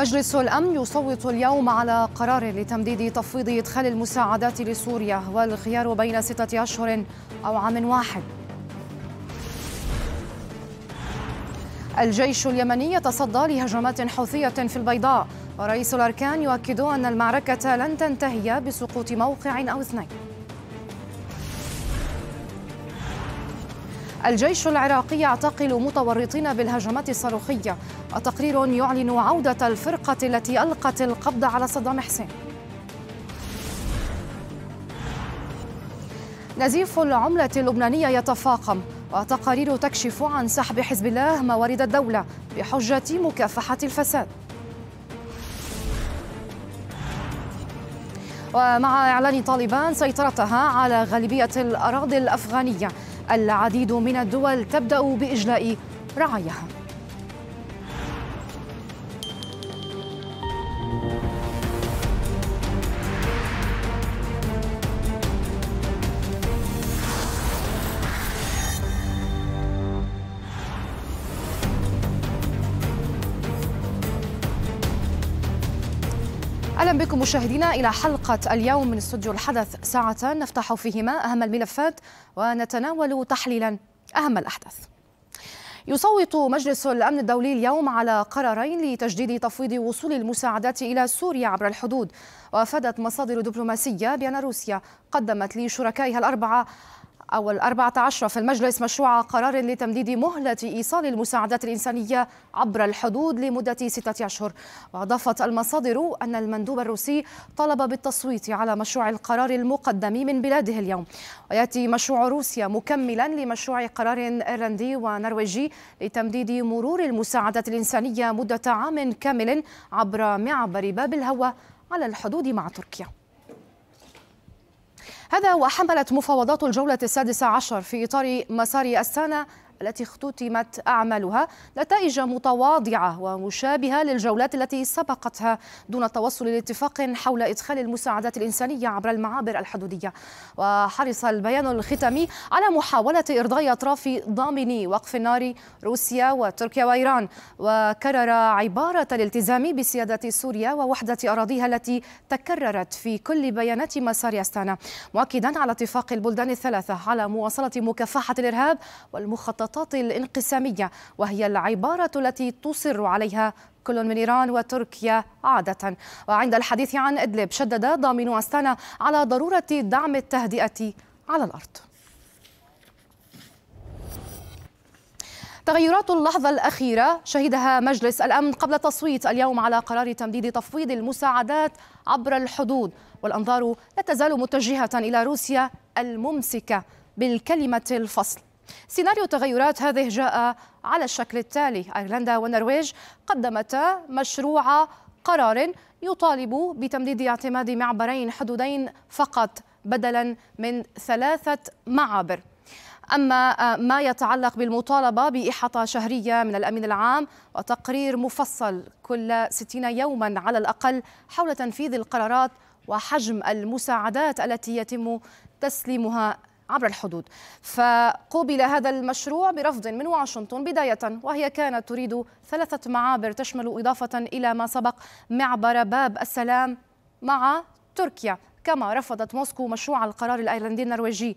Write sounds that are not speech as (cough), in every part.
مجلس الأمن يصوت اليوم على قرار لتمديد تفويض إدخال المساعدات لسوريا والخيار بين ستة أشهر أو عام واحد الجيش اليمني يتصدى لهجمات حوثية في البيضاء ورئيس الأركان يؤكد أن المعركة لن تنتهي بسقوط موقع أو اثنين الجيش العراقي يعتقل متورطين بالهجمات الصاروخية وتقرير يعلن عودة الفرقة التي ألقت القبض على صدام حسين نزيف العملة اللبنانية يتفاقم وتقارير تكشف عن سحب حزب الله موارد الدولة بحجة مكافحة الفساد ومع إعلان طالبان سيطرتها على غالبية الأراضي الأفغانية العديد من الدول تبدأ بإجلاء رعاياها مشاهدينا إلى حلقة اليوم من استوديو الحدث ساعة نفتح فيهما أهم الملفات ونتناول تحليلا أهم الأحداث يصوت مجلس الأمن الدولي اليوم على قرارين لتجديد تفويض وصول المساعدات إلى سوريا عبر الحدود وأفادت مصادر دبلوماسية بأن روسيا قدمت لشركائها الأربعة أو الأربعة عشر في المجلس مشروع قرار لتمديد مهلة إيصال المساعدات الإنسانية عبر الحدود لمدة ستة أشهر وأضافت المصادر أن المندوب الروسي طلب بالتصويت على مشروع القرار المقدم من بلاده اليوم ويأتي مشروع روسيا مكملا لمشروع قرار إيرلندي ونرويجي لتمديد مرور المساعدات الإنسانية مدة عام كامل عبر معبر باب الهوى على الحدود مع تركيا هذا وحملت مفاوضات الجولة السادسة عشر في إطار مسار السنة التي اختتمت أعمالها نتائج متواضعة ومشابهة للجولات التي سبقتها دون التوصل لاتفاق حول إدخال المساعدات الإنسانية عبر المعابر الحدودية وحرص البيان الختامي على محاولة إرضاء أطراف ضامني وقف النار روسيا وتركيا وإيران وكرر عبارة الالتزام بسيادة سوريا ووحدة أراضيها التي تكررت في كل بيانات مسار أستانا مؤكدا على اتفاق البلدان الثلاثة على مواصلة مكافحة الإرهاب والمخطط النشاطات الانقسامية وهي العبارة التي تصر عليها كل من إيران وتركيا عادة وعند الحديث عن إدلب شدد ضامن أستانا على ضرورة دعم التهدئة على الأرض تغيرات اللحظة الأخيرة شهدها مجلس الأمن قبل تصويت اليوم على قرار تمديد تفويض المساعدات عبر الحدود والأنظار لا تزال متجهة إلى روسيا الممسكة بالكلمة الفصل سيناريو تغيرات هذه جاء على الشكل التالي أيرلندا والنرويج قدمتا مشروع قرار يطالب بتمديد اعتماد معبرين حدودين فقط بدلا من ثلاثة معابر أما ما يتعلق بالمطالبة بإحاطة شهرية من الأمين العام وتقرير مفصل كل 60 يوما على الأقل حول تنفيذ القرارات وحجم المساعدات التي يتم تسليمها عبر الحدود فقوبل هذا المشروع برفض من واشنطن بداية وهي كانت تريد ثلاثة معابر تشمل إضافة إلى ما سبق معبر باب السلام مع تركيا كما رفضت موسكو مشروع القرار الأيرلندي النرويجي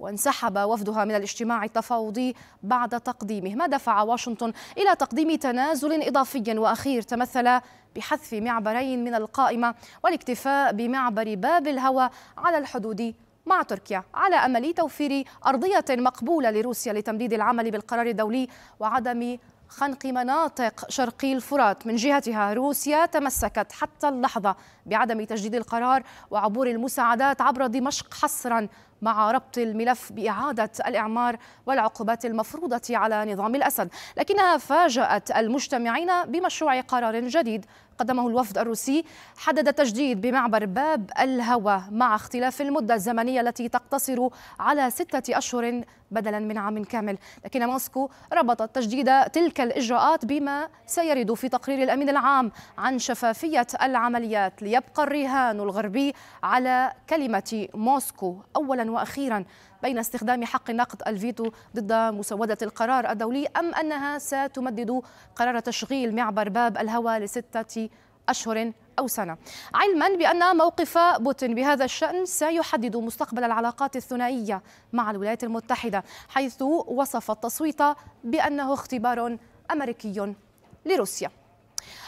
وانسحب وفدها من الاجتماع التفاوضي بعد تقديمه ما دفع واشنطن إلى تقديم تنازل إضافي وأخير تمثل بحذف معبرين من القائمة والاكتفاء بمعبر باب الهوى على الحدود مع تركيا على أمل توفير أرضية مقبولة لروسيا لتمديد العمل بالقرار الدولي وعدم خنق مناطق شرقي الفرات من جهتها روسيا تمسكت حتى اللحظة بعدم تجديد القرار وعبور المساعدات عبر دمشق حصرا مع ربط الملف بإعادة الإعمار والعقوبات المفروضة على نظام الأسد لكنها فاجأت المجتمعين بمشروع قرار جديد قدمه الوفد الروسي حدد تجديد بمعبر باب الهوى مع اختلاف المدة الزمنية التي تقتصر على ستة أشهر بدلا من عام كامل لكن موسكو ربطت تجديد تلك الإجراءات بما سيرد في تقرير الأمين العام عن شفافية العمليات ليبقى الرهان الغربي على كلمة موسكو أولا وأخيرا بين استخدام حق نقد الفيتو ضد مسودة القرار الدولي أم أنها ستمدد قرار تشغيل معبر باب الهوى لستة أشهر أو سنة علما بأن موقف بوتين بهذا الشأن سيحدد مستقبل العلاقات الثنائية مع الولايات المتحدة حيث وصف التصويت بأنه اختبار أمريكي لروسيا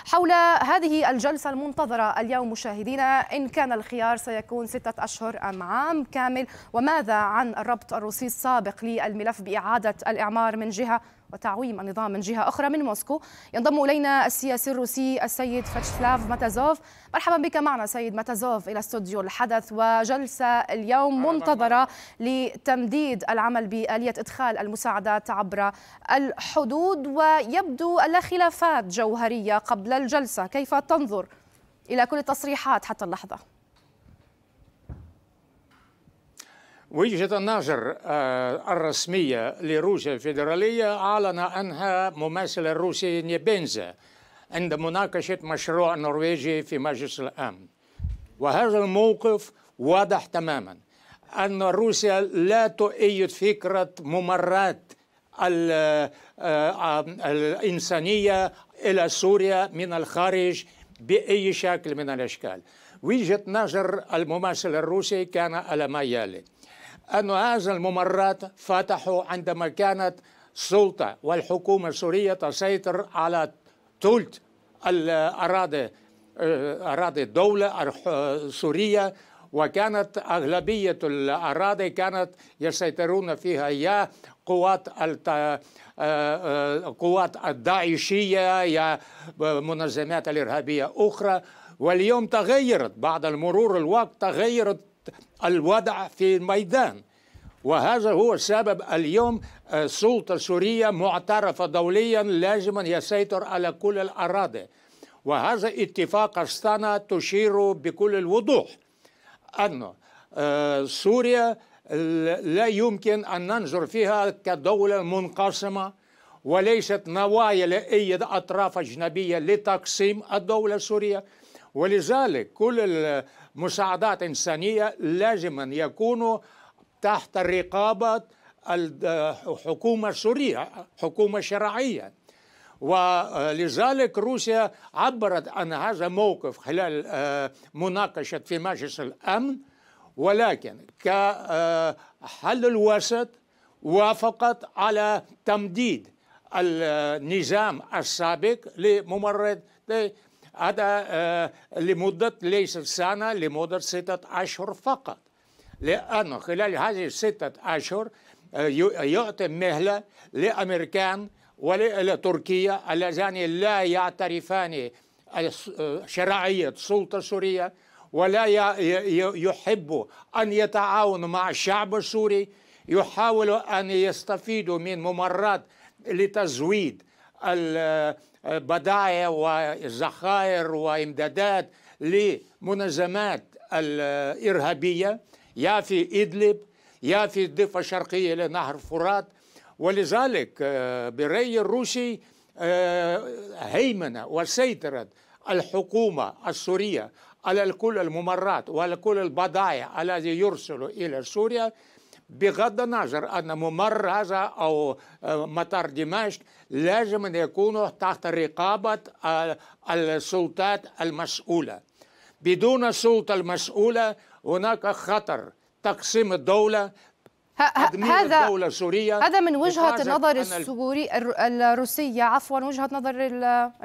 حول هذه الجلسة المنتظرة اليوم مشاهدينا إن كان الخيار سيكون ستة أشهر أم عام كامل وماذا عن الربط الروسي السابق للملف بإعادة الإعمار من جهة وتعويم النظام من جهة أخرى من موسكو ينضم إلينا السياسي الروسي السيد فاتشلاف ماتازوف مرحبا بك معنا سيد ماتازوف إلى استوديو الحدث وجلسة اليوم منتظرة لتمديد العمل بآلية إدخال المساعدات عبر الحدود ويبدو ألا خلافات جوهرية قبل الجلسة كيف تنظر إلى كل التصريحات حتى اللحظة؟ وجهة النظر آه، الرسمية لروسيا الفيدرالية أعلن عنها ممثل الروسي نيبينزا عند مناقشة مشروع نرويجي في مجلس الأمن وهذا الموقف واضح تماما أن روسيا لا تؤيد فكرة ممرات آه، الإنسانية إلى سوريا من الخارج بأي شكل من الأشكال وجهة نظر الممثل الروسي كان على ما يلي أن هذا الممرات فتحوا عندما كانت السلطة والحكومة السورية تسيطر على ثلث الأراضي أراضي الدولة السورية وكانت أغلبية الأراضي كانت يسيطرون فيها يا قوات القوات آه، آه، الداعشية يا منظمات الإرهابية أخرى واليوم تغيرت بعد مرور الوقت تغيرت الوضع في الميدان وهذا هو السبب اليوم السلطة آه، السورية معترفة دوليا لازما يسيطر على كل الأراضي وهذا اتفاق أستانا تشير بكل الوضوح أن آه، سوريا لا يمكن أن ننظر فيها كدولة منقسمة وليست نوايا لأي أطراف أجنبية لتقسيم الدولة السورية ولذلك كل مساعدات إنسانية لازم أن يكونوا تحت رقابة الحكومة السورية حكومة شرعية ولذلك روسيا عبرت عن هذا الموقف خلال آه، مناقشة في مجلس الأمن ولكن كحل آه، الوسط وافقت على تمديد النظام السابق لممرض هذا آه، لمدة ليس سنة لمدة ستة أشهر فقط لأنه خلال هذه الستة أشهر آه، يعطي مهلة لأمريكان ولتركيا اللذان لا يعترفان آه، شرعية السلطة السورية ولا يحب أن يتعاون مع الشعب السوري يحاول أن يستفيدوا من ممرات لتزويد بضائع وذخائر وامدادات لمنظمات الارهابيه يا في ادلب يا في الضفه الشرقيه لنهر الفرات ولذلك برأي الروسي هيمنة وسيطرة الحكومة السورية على كل الممرات وعلى كل البضائع التي يرسل إلى سوريا بغض النظر أن ممر هذا أو مطار دمشق لازم أن يكونوا تحت رقابة السلطات المسؤولة بدون السلطة المسؤولة هناك خطر تقسيم الدولة هذا الدولة السورية هذا من وجهة النظر السوري الروسية عفوا وجهة نظر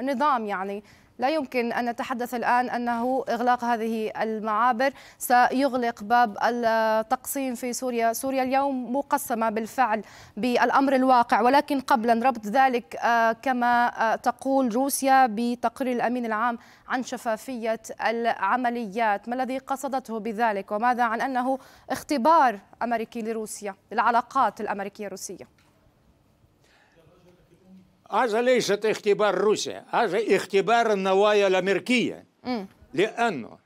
النظام يعني لا يمكن أن نتحدث الآن أنه إغلاق هذه المعابر سيغلق باب التقسيم في سوريا سوريا اليوم مقسمة بالفعل بالأمر الواقع ولكن قبل ربط ذلك آه، كما آه، تقول روسيا بتقرير الأمين العام عن شفافية العمليات ما الذي قصدته بذلك وماذا عن أنه اختبار أمريكي لروسيا للعلاقات الأمريكية الروسية هذا ليست اختبار روسيا هذا اختبار النوايا الأمريكية لأنه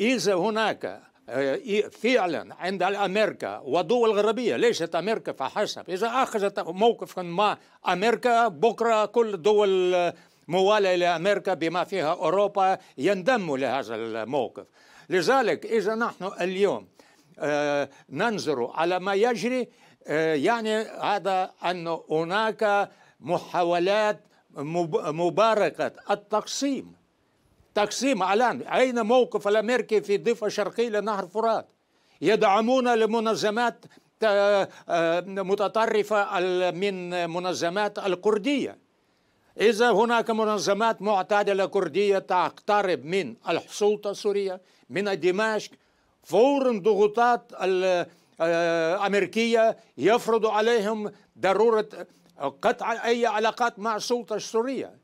إذا هناك آه، فعلا عند الامريكا والدول الغربيه ليست امريكا فحسب اذا اخذت موقفا ما امريكا بكره كل دول آه، مواليه لامريكا بما فيها اوروبا يندموا لهذا الموقف لذلك اذا نحن اليوم آه، ننظر على ما يجري يعني هذا ان هناك محاولات مباركة التقسيم تقسيم الآن أين موقف الأمريكي في الضفة الشرقية لنهر فرات يدعمون لمنظمات آه، متطرفة من منظمات الكردية إذا هناك منظمات معتدلة كردية تقترب من السلطة السورية من دمشق فورا ضغوطات الأمريكية آه، يفرض عليهم ضرورة قطع أي علاقات مع السلطة السورية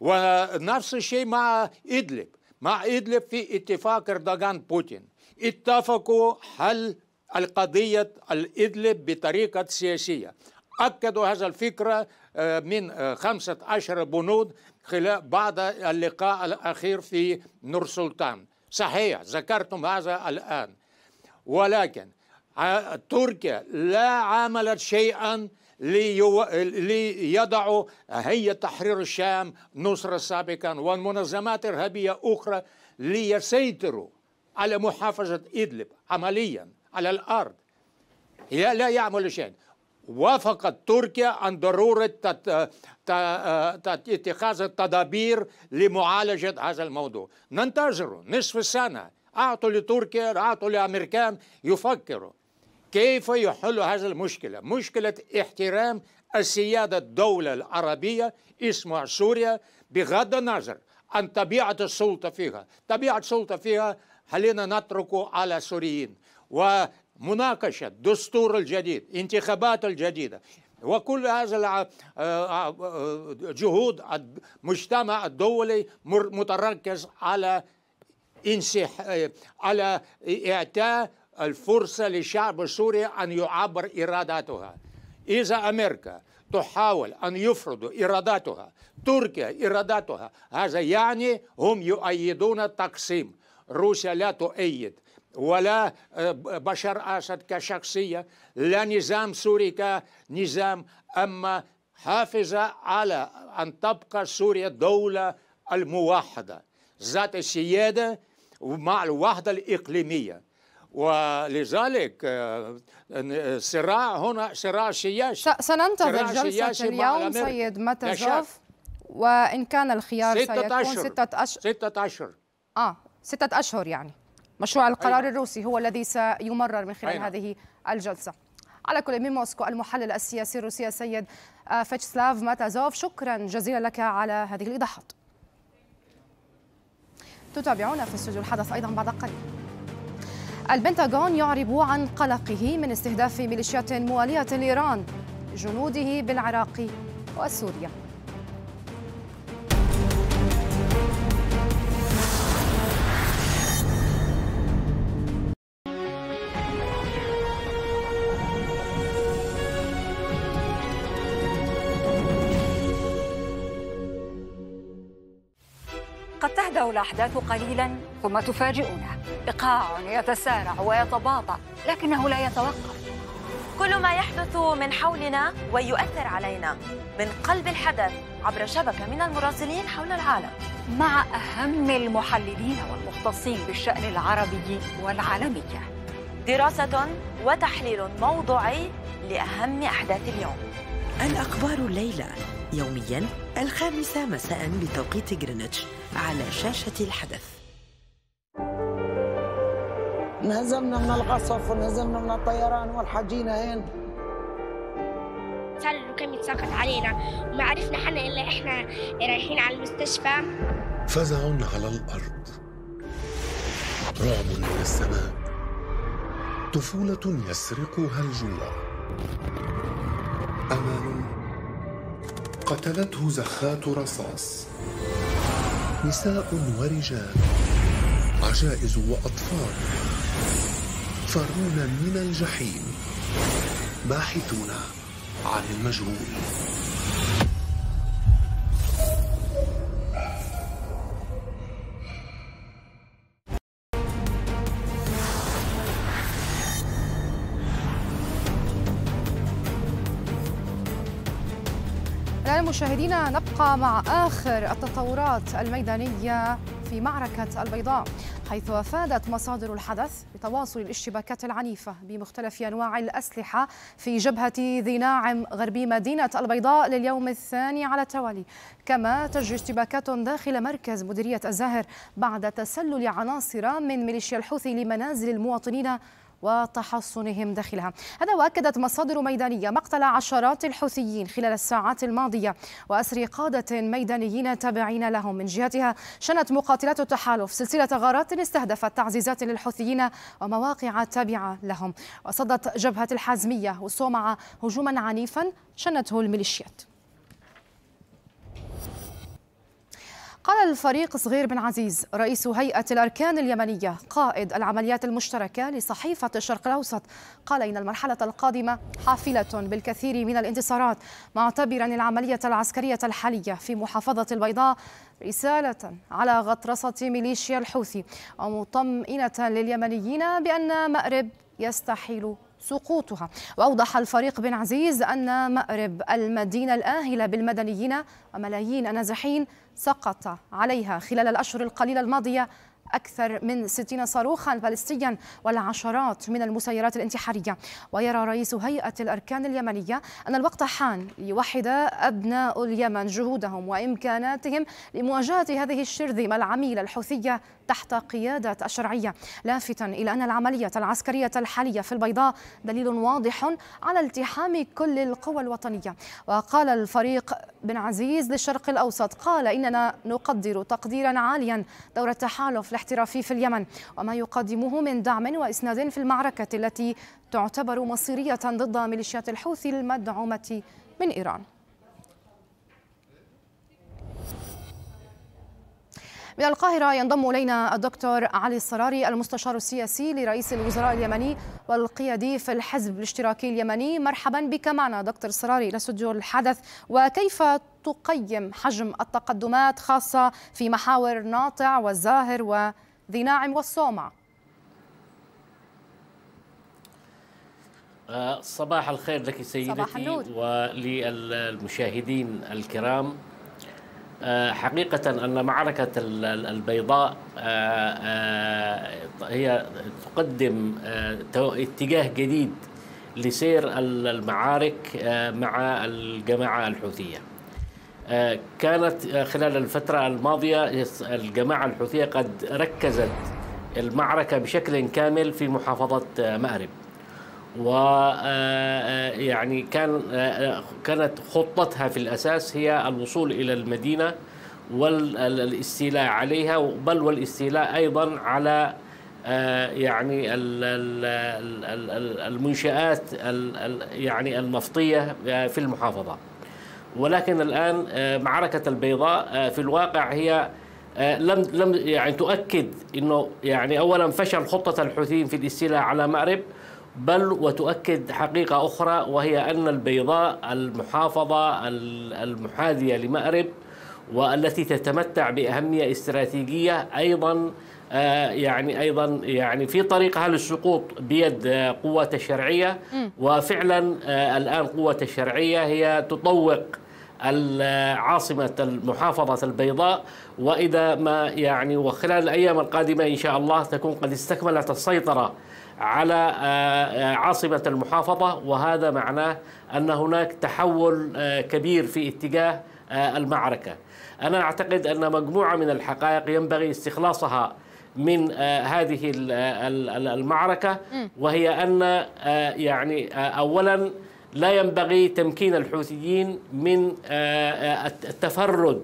ونفس الشيء مع إدلب مع إدلب في اتفاق أردوغان بوتين اتفقوا حل القضية الإدلب بطريقة سياسية أكدوا هذا الفكرة آه، من آه، خمسة عشر بنود خلال بعد اللقاء الأخير في نور سلطان صحيح ذكرتم هذا الآن ولكن آه، تركيا لا عملت شيئا ليو... ليضعوا هيئة تحرير الشام نصرة سابقا والمنظمات إرهابية أخرى ليسيطروا على محافظة إدلب عمليا على الأرض هي لا يعمل شيئا وافقت تركيا عن ضرورة اتخاذ التدابير لمعالجة هذا الموضوع ننتظر نصف السنة أعطوا لتركيا أعطوا لأمريكان يفكروا كيف يحل هذه المشكلة مشكلة احترام السيادة الدولة العربية اسمها سوريا بغض النظر عن طبيعة السلطة فيها طبيعة السلطة فيها خلينا نترك على السوريين ومناقشة دستور الجديد انتخابات الجديدة وكل هذا آه، آه، جهود المجتمع الدولي متركز على آه، على إعتاء الفرصة للشعب السوري أن يعبر إراداتها إذا أمريكا تحاول أن يفرض إراداتها تركيا إراداتها هذا يعني هم يؤيدون التقسيم روسيا لا تؤيد ولا آه، بشار أسد كشخصية لا نظام سوري كنظام أما حافظة على أن تبقى سوريا دولة الموحدة ذات السيادة ومع الوحدة الإقليمية ولذلك آه، آه، صراع هنا صراع سياسي سننتظر صراع جلسة اليوم سيد متزوف وإن كان الخيار ستة سيكون أشهر. ستة أشهر ستة أشهر آه ستة أشهر يعني مشروع القرار أيوة. الروسي هو الذي سيمرر من خلال أيوة. هذه الجلسة على كل من موسكو المحلل السياسي الروسي السيد آه، فيتشسلاف ماتازوف شكرا جزيلا لك على هذه الإيضاحات تتابعونا في استوديو الحدث أيضا بعد قليل البنتاغون يعرب عن قلقه من استهداف ميليشيات موالية لإيران جنوده بالعراق وسوريا الأحداث قليلا ثم تفاجئنا إيقاع يتسارع ويتباطأ لكنه لا يتوقف كل ما يحدث من حولنا ويؤثر علينا من قلب الحدث عبر شبكة من المراسلين حول العالم مع أهم المحللين والمختصين بالشأن العربي والعالمي دراسة وتحليل موضوعي لأهم أحداث اليوم الأخبار الليلة يوميا الخامسة مساء بتوقيت غرينتش على شاشة الحدث انهزمنا من القصف وانهزمنا من الطيران والحجينا هين صار الركام يتساقط علينا وما عرفنا حنا الا احنا رايحين على المستشفى فزع على الارض رعب من السماء طفوله يسرقها الجوع أمان قتلته زخات رصاص نساء ورجال عجائز وأطفال فرون من الجحيم باحثون عن المجهول مشاهدينا نبقى مع آخر التطورات الميدانية في معركة البيضاء حيث أفادت مصادر الحدث بتواصل الاشتباكات العنيفة بمختلف أنواع الأسلحة في جبهة ذي ناعم غربي مدينة البيضاء لليوم الثاني على التوالي كما تجري اشتباكات داخل مركز مديرية الزاهر بعد تسلل عناصر من ميليشيا الحوثي لمنازل المواطنين وتحصنهم داخلها هذا وأكدت مصادر ميدانية مقتل عشرات الحوثيين خلال الساعات الماضية وأسر قادة ميدانيين تابعين لهم من جهتها شنت مقاتلات التحالف سلسلة غارات استهدفت تعزيزات للحوثيين ومواقع تابعة لهم وصدت جبهة الحازمية وصومعة هجوما عنيفا شنته الميليشيات قال الفريق صغير بن عزيز رئيس هيئة الأركان اليمنية قائد العمليات المشتركة لصحيفة الشرق الأوسط قال إن المرحلة القادمة حافلة بالكثير من الانتصارات معتبرا العملية العسكرية الحالية في محافظة البيضاء رسالة على غطرسة ميليشيا الحوثي ومطمئنة لليمنيين بأن مأرب يستحيل سقوطها وأوضح الفريق بن عزيز أن مأرب المدينة الآهلة بالمدنيين وملايين النازحين سقط عليها خلال الأشهر القليلة الماضية أكثر من 60 صاروخا باليستيا والعشرات من المسيرات الانتحارية ويرى رئيس هيئة الأركان اليمنية أن الوقت حان ليوحد أبناء اليمن جهودهم وإمكاناتهم لمواجهة هذه الشرذمة العميلة الحوثية تحت قيادة الشرعية لافتا إلى أن العملية العسكرية الحالية في البيضاء دليل واضح على التحام كل القوى الوطنية وقال الفريق بن عزيز للشرق الأوسط قال إننا نقدر تقديرا عاليا دور التحالف الاحترافي في اليمن وما يقدمه من دعم وإسناد في المعركة التي تعتبر مصيرية ضد ميليشيات الحوثي المدعومة من إيران من القاهرة ينضم إلينا الدكتور علي الصراري المستشار السياسي لرئيس الوزراء اليمني والقيادي في الحزب الاشتراكي اليمني مرحبا بك معنا دكتور الصراري إلى استوديو الحدث وكيف تقيم حجم التقدمات خاصة في محاور ناطع والزاهر وذي ناعم والصومعة آه، صباح الخير لك سيدتي وللمشاهدين الكرام آه، حقيقة أن معركة البيضاء آه، آه، هي تقدم اتجاه جديد لسير المعارك مع الجماعة الحوثية كانت خلال الفترة الماضية الجماعة الحوثية قد ركزت المعركة بشكل كامل في محافظة مأرب و آه، آه، يعني كان آه، كانت خطتها في الاساس هي الوصول الى المدينه والاستيلاء عليها بل والاستيلاء ايضا على يعني المنشآت يعني النفطيه في المحافظة ولكن الآن معركة البيضاء في الواقع هي لم لم يعني تؤكد انه يعني اولا فشل خطه الحوثيين في الاستيلاء على مأرب بل وتؤكد حقيقة أخرى وهي أن البيضاء المحافظة المحاذية لمأرب والتي تتمتع بأهمية استراتيجية أيضا آه، يعني ايضا يعني في طريقها للسقوط بيد آه، قوة الشرعية وفعلا آه، الان قوة الشرعية هي تطوق عاصمة المحافظة البيضاء وإذا ما يعني وخلال الأيام القادمة إن شاء الله تكون قد استكملت السيطرة على آه، آه، عاصمة المحافظة وهذا معناه أن هناك تحول آه، كبير في اتجاه المعركة أنا أعتقد أن مجموعة من الحقائق ينبغي استخلاصها من هذه المعركة وهي أن يعني أولا لا ينبغي تمكين الحوثيين من التفرد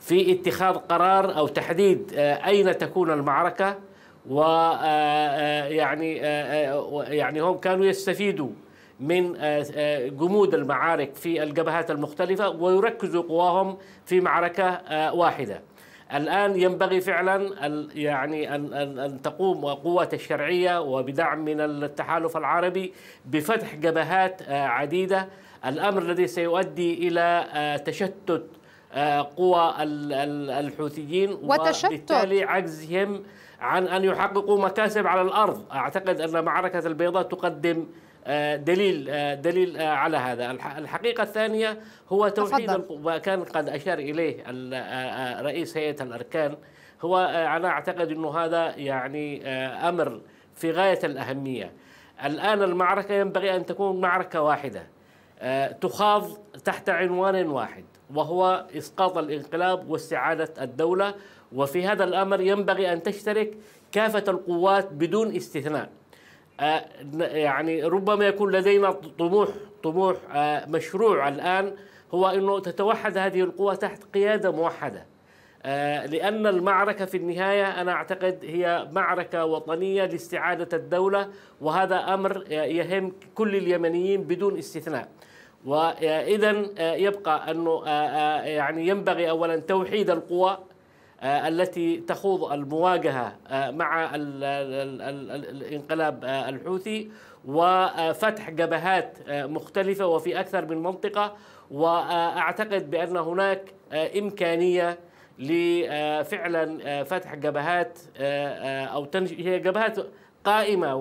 في اتخاذ قرار أو تحديد أين تكون المعركة ويعني آه، آه، آه، يعني هم كانوا يستفيدوا من جمود المعارك في الجبهات المختلفة ويركزوا قواهم في معركة واحدة الآن ينبغي فعلا يعني أن تقوم قوة الشرعية وبدعم من التحالف العربي بفتح جبهات عديدة الأمر الذي سيؤدي إلى تشتت قوى الحوثيين وتشتت وبالتالي عجزهم عن أن يحققوا مكاسب على الأرض أعتقد أن معركة البيضاء تقدم آه، دليل آه، دليل آه، على هذا الحقيقة الثانية هو توحيد كان قد أشار إليه رئيس هيئة الأركان هو أنا أعتقد أنه هذا يعني أمر في غاية الأهمية الآن المعركة ينبغي أن تكون معركة واحدة تخاض تحت عنوان واحد وهو إسقاط الانقلاب واستعادة الدولة وفي هذا الأمر ينبغي أن تشترك كافة القوات بدون استثناء آه، يعني ربما يكون لدينا طموح طموح آه، مشروع الآن هو أنه تتوحد هذه القوة تحت قيادة موحدة آه، لأن المعركة في النهاية أنا أعتقد هي معركة وطنية لاستعادة الدولة وهذا أمر يهم كل اليمنيين بدون استثناء وإذا يبقى أنه يعني ينبغي أولا توحيد القوى آه، التي تخوض المواجهه آه، مع الانقلاب آه، الحوثي وفتح جبهات مختلفه وفي اكثر من منطقه واعتقد بان هناك امكانيه لفعلا فتح جبهات او هي جبهات قائمة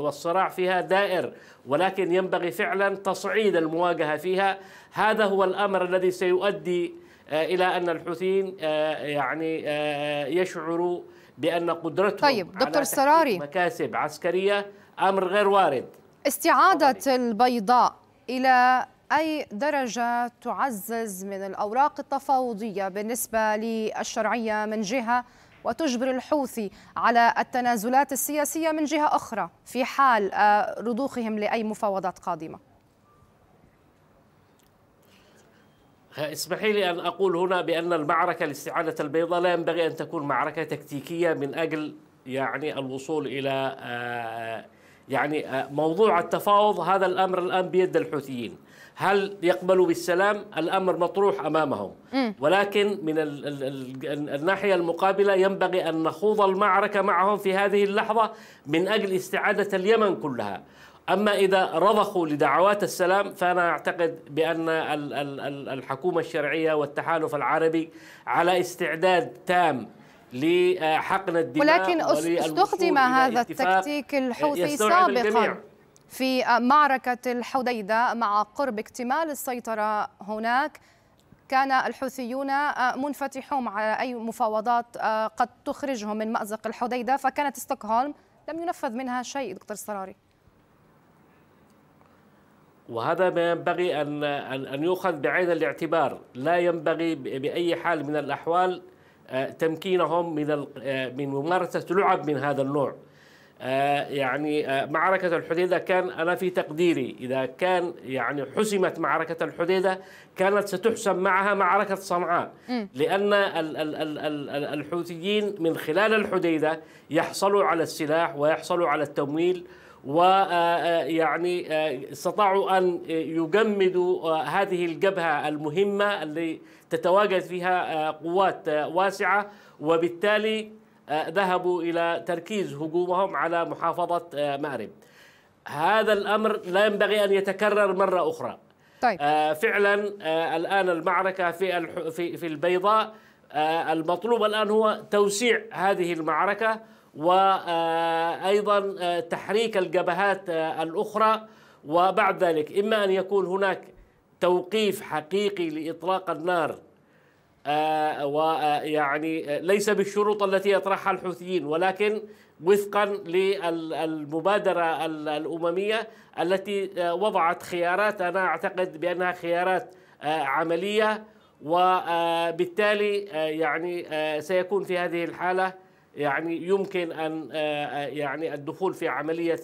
والصراع فيها دائر ولكن ينبغي فعلا تصعيد المواجهة فيها هذا هو الأمر الذي سيؤدي آه، الى ان الحوثيين آه، يعني آه، يشعروا بان قدرتهم طيب دكتور السراري مكاسب عسكريه امر غير وارد استعاده البيضاء الى أي درجة تعزز من الأوراق التفاوضية بالنسبة للشرعية من جهة وتجبر الحوثي على التنازلات السياسية من جهة أخرى في حال رضوخهم لأي مفاوضات قادمة؟ اسمحي لي أن أقول هنا بأن المعركة لاستعادة البيضة لا ينبغي أن تكون معركة تكتيكية من أجل يعني الوصول إلى آه، يعني آه، موضوع التفاوض هذا الأمر الآن بيد الحوثيين هل يقبلوا بالسلام الأمر مطروح أمامهم ولكن من الناحية المقابلة ينبغي أن نخوض المعركة معهم في هذه اللحظة من أجل استعادة اليمن كلها أما إذا رضخوا لدعوات السلام فأنا أعتقد بأن الحكومة الشرعية والتحالف العربي على استعداد تام لحقن الدماء ولكن استخدم هذا التكتيك الحوثي سابقا في معركة الحديدة مع قرب اكتمال السيطرة هناك كان الحوثيون منفتحون على أي مفاوضات آه، قد تخرجهم من مأزق الحديدة فكانت ستوكهولم لم ينفذ منها شيء دكتور سراري وهذا ما ينبغي أن أن يؤخذ بعين الاعتبار لا ينبغي بأي حال من الأحوال آه، تمكينهم من آه، من ممارسة لعب من هذا النوع آه، يعني معركة الحديدة كان أنا في تقديري إذا كان يعني حسمت معركة الحديدة كانت ستحسم معها معركة صنعاء لأن الحوثيين من خلال الحديدة يحصلوا على السلاح ويحصلوا على التمويل ويعني آه، آه، آه، استطاعوا أن يجمدوا هذه الجبهة المهمة التي تتواجد فيها قوات واسعة وبالتالي ذهبوا إلى تركيز هجومهم على محافظة مأرب هذا الأمر لا ينبغي أن يتكرر مرة أخرى طيب. فعلا الآن المعركة في, في البيضاء المطلوب الآن هو توسيع هذه المعركة وايضا آه، تحريك الجبهات آه، الاخرى وبعد ذلك اما ان يكون هناك توقيف حقيقي لاطلاق النار آه، ويعني ليس بالشروط التي يطرحها الحوثيين ولكن وفقا للمبادره الامميه التي وضعت خيارات انا اعتقد بانها خيارات عمليه وبالتالي يعني سيكون في هذه الحاله يعني يمكن ان آه، آه، يعني الدخول في عمليه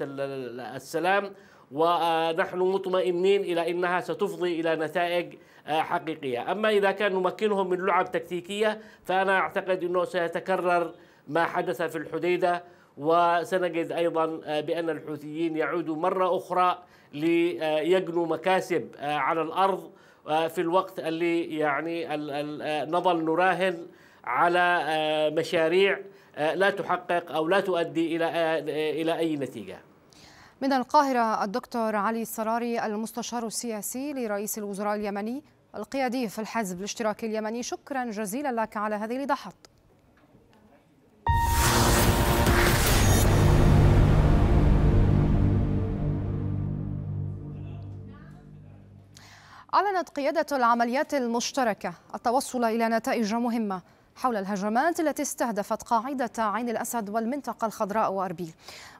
السلام ونحن مطمئنين الى انها ستفضي الى نتائج آه، حقيقيه، اما اذا كان نمكنهم من لعب تكتيكيه فانا اعتقد انه سيتكرر ما حدث في الحديده وسنجد ايضا بان الحوثيين يعودوا مره اخرى ليجنوا مكاسب على الارض في الوقت اللي يعني نظل نراهن على آه، مشاريع آه، لا تحقق او لا تؤدي الى آه، الى اي نتيجه. من القاهره الدكتور علي السراري المستشار السياسي لرئيس الوزراء اليمني القيادي في الحزب الاشتراكي اليمني شكرا جزيلا لك على هذه الايضاحات. أعلنت قيادة العمليات المشتركة التوصل إلى نتائج مهمة حول الهجمات التي استهدفت قاعدة عين الأسد والمنطقة الخضراء وأربيل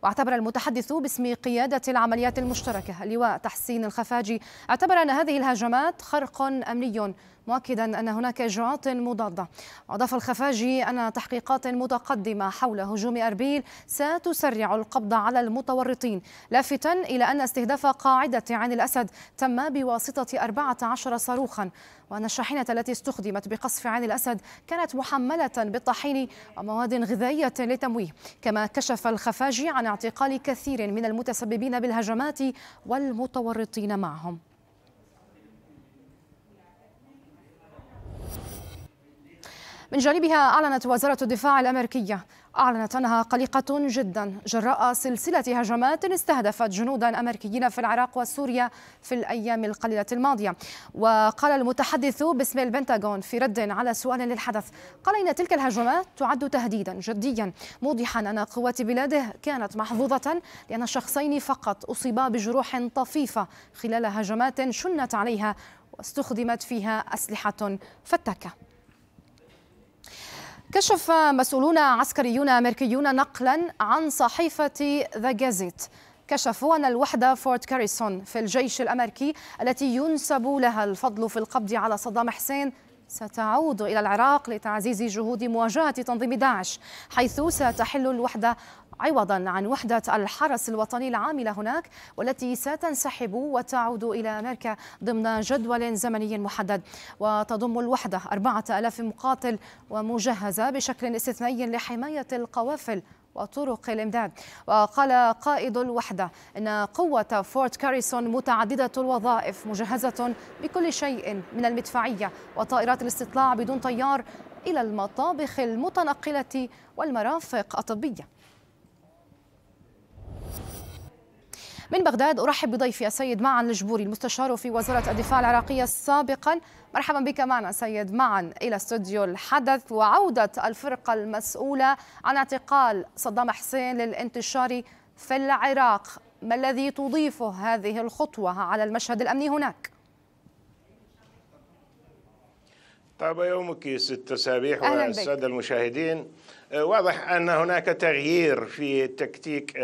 واعتبر المتحدث باسم قيادة العمليات المشتركة اللواء تحسين الخفاجي اعتبر أن هذه الهجمات خرق أمني مؤكدا أن هناك إجراءات مضادة وأضاف الخفاجي أن تحقيقات متقدمة حول هجوم أربيل ستسرع القبض على المتورطين لافتا إلى أن استهداف قاعدة عين الأسد تم بواسطة 14 صاروخا وأن الشاحنة التي استخدمت بقصف عين الأسد كانت محملة بالطحين ومواد غذائية لتمويه كما كشف الخفاجي عن اعتقال كثير من المتسببين بالهجمات والمتورطين معهم من جانبها أعلنت وزارة الدفاع الأمريكية أعلنت أنها قلقة جدا جراء سلسلة هجمات استهدفت جنودا أمريكيين في العراق وسوريا في الأيام القليلة الماضية وقال المتحدث باسم البنتاغون في رد على سؤال للحدث قال إن تلك الهجمات تعد تهديدا جديا موضحا أن قوات بلاده كانت محظوظة لأن شخصين فقط أصيبا بجروح طفيفة خلال هجمات شنت عليها واستخدمت فيها أسلحة فتاكة كشف مسؤولون عسكريون أمريكيون نقلا عن صحيفة ذا جازيت كشفوا أن الوحدة فورت كاريسون في الجيش الأمريكي التي ينسب لها الفضل في القبض على صدام حسين ستعود إلى العراق لتعزيز جهود مواجهة تنظيم داعش حيث ستحل الوحدة عوضا عن وحدة الحرس الوطني العاملة هناك والتي ستنسحب وتعود إلى أمريكا ضمن جدول زمني محدد وتضم الوحدة 4000 مقاتل ومجهزة بشكل استثنائي لحماية القوافل وطرق الإمداد وقال قائد الوحدة إن قوة فورت كاريسون متعددة الوظائف مجهزة بكل شيء من المدفعية وطائرات الاستطلاع بدون طيار إلى المطابخ المتنقلة والمرافق الطبية من بغداد أرحب بضيفي السيد معن الجبوري المستشار في وزارة الدفاع العراقية سابقا مرحبا بك معنا سيد معن إلى استوديو الحدث وعودة الفرقة المسؤولة عن اعتقال صدام حسين للانتشار في العراق ما الذي تضيفه هذه الخطوة على المشهد الأمني هناك؟ طاب يومك ست اسابيع والساده المشاهدين آه، واضح ان هناك تغيير في تكتيك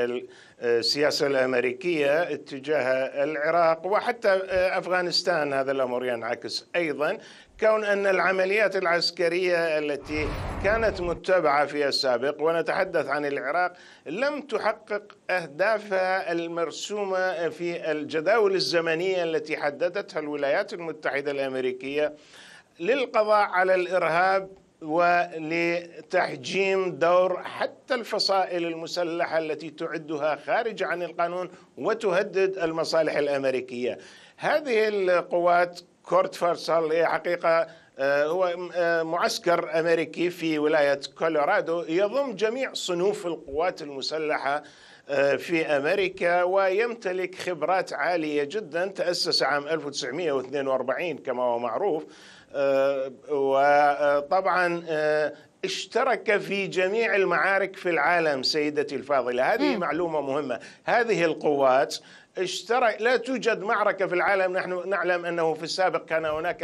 السياسة الأمريكية اتجاه العراق وحتى آه، أفغانستان هذا الأمر ينعكس أيضا كون أن العمليات العسكرية التي كانت متبعة في السابق ونتحدث عن العراق لم تحقق أهدافها المرسومة في الجداول الزمنية التي حددتها الولايات المتحدة الأمريكية للقضاء على الإرهاب ولتحجيم دور حتى الفصائل المسلحه التي تعدها خارج عن القانون وتهدد المصالح الامريكيه. هذه القوات كورت فارسال هي حقيقه آه، هو آه، معسكر امريكي في ولايه كولورادو يضم جميع صنوف القوات المسلحه آه، في امريكا ويمتلك خبرات عاليه جدا تاسس عام 1942 كما هو معروف وطبعا آه، اشترك في جميع المعارك في العالم سيدتي الفاضلة هذه م. معلومة مهمة هذه القوات اشترك لا توجد معركة في العالم نحن نعلم أنه في السابق كان هناك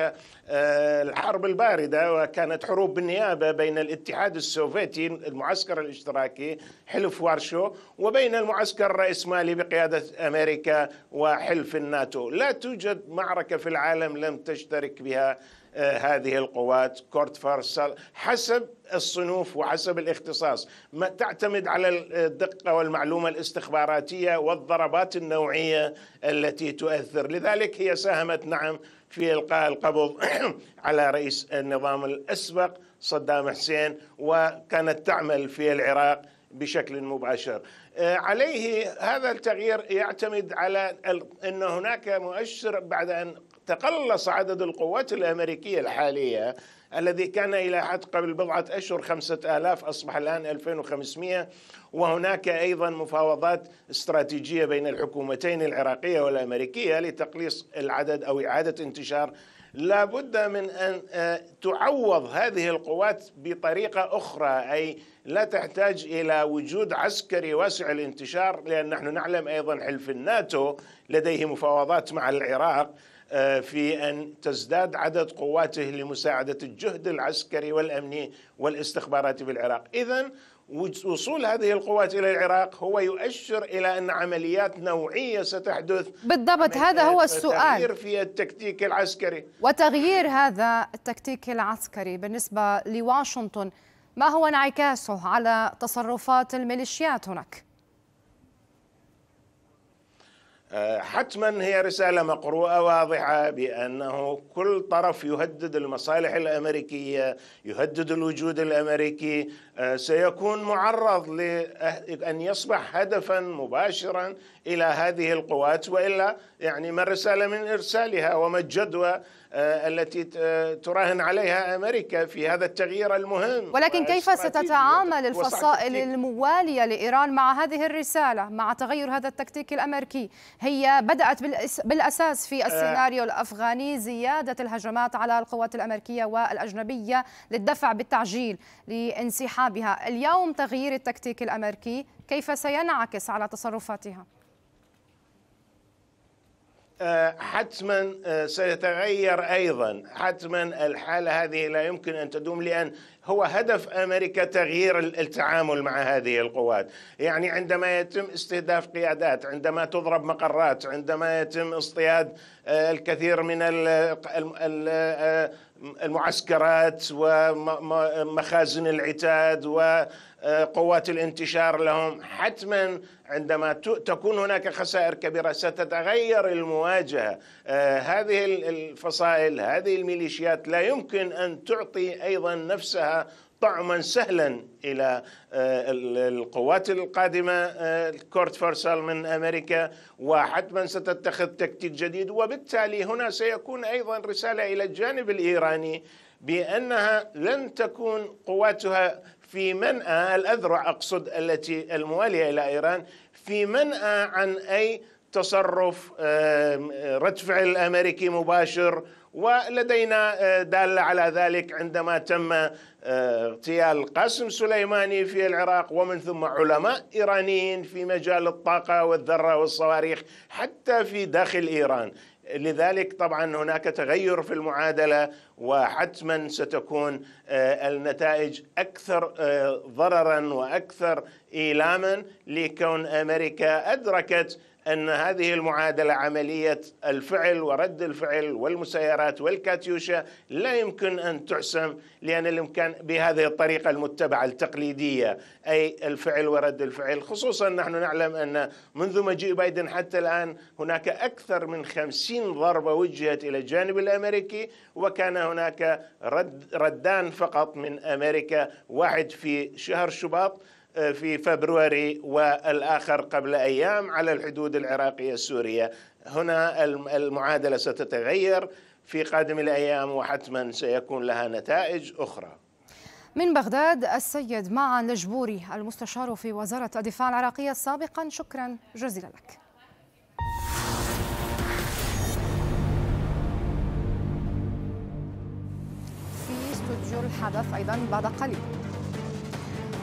آه، الحرب الباردة وكانت حروب بالنيابة بين الاتحاد السوفيتي المعسكر الاشتراكي حلف وارشو وبين المعسكر الرأسمالي بقيادة أمريكا وحلف الناتو لا توجد معركة في العالم لم تشترك بها آه، هذه القوات كورت فارسل حسب الصنوف وحسب الاختصاص ما تعتمد على الدقة والمعلومة الاستخباراتية والضربات النوعية التي تؤثر لذلك هي ساهمت نعم في إلقاء القبض (clears throat) على رئيس النظام الأسبق صدام حسين وكانت تعمل في العراق بشكل مباشر آه، عليه هذا التغيير يعتمد على أن هناك مؤشر بعد أن تقلص عدد القوات الأمريكية الحالية الذي كان إلى حد قبل بضعة أشهر خمسة آلاف أصبح الآن 2500 وهناك أيضا مفاوضات استراتيجية بين الحكومتين العراقية والأمريكية لتقليص العدد أو إعادة انتشار لا بد من أن آه، تعوض هذه القوات بطريقة أخرى أي لا تحتاج إلى وجود عسكري واسع الانتشار لأن نحن نعلم أيضا حلف الناتو لديه مفاوضات مع العراق آه، في أن تزداد عدد قواته لمساعدة الجهد العسكري والأمني والاستخباراتي في العراق إذا وصول هذه القوات الى العراق هو يؤشر الى ان عمليات نوعيه ستحدث بالضبط هذا هو السؤال تغيير في التكتيك العسكري وتغيير هذا التكتيك العسكري بالنسبه لواشنطن ما هو انعكاسه على تصرفات الميليشيات هناك؟ آه، حتما هي رسالة مقروءة واضحة بأنه كل طرف يهدد المصالح الأمريكية يهدد الوجود الأمريكي آه، سيكون معرض لأن يصبح هدفا مباشرا إلى هذه القوات وإلا يعني ما الرسالة من إرسالها وما الجدوى آه، التي آه، تراهن عليها امريكا في هذا التغيير المهم ولكن كيف آه، ستتعامل الفصائل المواليه لايران مع هذه الرساله مع تغير هذا التكتيك الامريكي هي بدات بالاساس في السيناريو الافغاني زياده الهجمات على القوات الامريكيه والاجنبيه للدفع بالتعجيل لانسحابها اليوم تغيير التكتيك الامريكي كيف سينعكس على تصرفاتها حتما آه، سيتغير ايضا حتما الحاله هذه لا يمكن ان تدوم لان هو هدف امريكا تغيير التعامل مع هذه القوات، يعني عندما يتم استهداف قيادات، عندما تضرب مقرات، عندما يتم اصطياد آه، الكثير من آه، المعسكرات ومخازن العتاد وقوات الانتشار لهم حتما عندما تكون هناك خسائر كبيرة ستتغير المواجهة هذه الفصائل هذه الميليشيات لا يمكن أن تعطي أيضا نفسها طعما سهلا الى آه، القوات القادمه الكورت آه، فرسال من امريكا وحتما ستتخذ تكتيك جديد وبالتالي هنا سيكون ايضا رساله الى الجانب الايراني بانها لن تكون قواتها في منأى الاذرع اقصد التي المواليه الى ايران في منأى عن اي تصرف رد فعل امريكي مباشر ولدينا آه، داله على ذلك عندما تم اغتيال قاسم سليماني في العراق ومن ثم علماء إيرانيين في مجال الطاقة والذرة والصواريخ حتى في داخل إيران لذلك طبعا هناك تغير في المعادله وحتما ستكون آه، النتائج اكثر آه، ضررا واكثر ايلاما لكون امريكا ادركت أن هذه المعادلة عملية الفعل ورد الفعل والمسيرات والكاتيوشا لا يمكن أن تحسم لأن الإمكان بهذه الطريقة المتبعة التقليدية أي الفعل ورد الفعل خصوصا نحن نعلم أن منذ مجيء بايدن حتى الآن هناك أكثر من خمسين ضربة وجهت إلى الجانب الأمريكي وكان هناك رد ردان فقط من أمريكا واحد في شهر شباط آه، في فبراير والآخر قبل أيام على الحدود العراقية السورية هنا المعادلة ستتغير في قادم الأيام وحتما سيكون لها نتائج أخرى من بغداد السيد معا لجبوري المستشار في وزارة الدفاع العراقية سابقا شكرا جزيلا لك في استوديو الحدث أيضا بعد قليل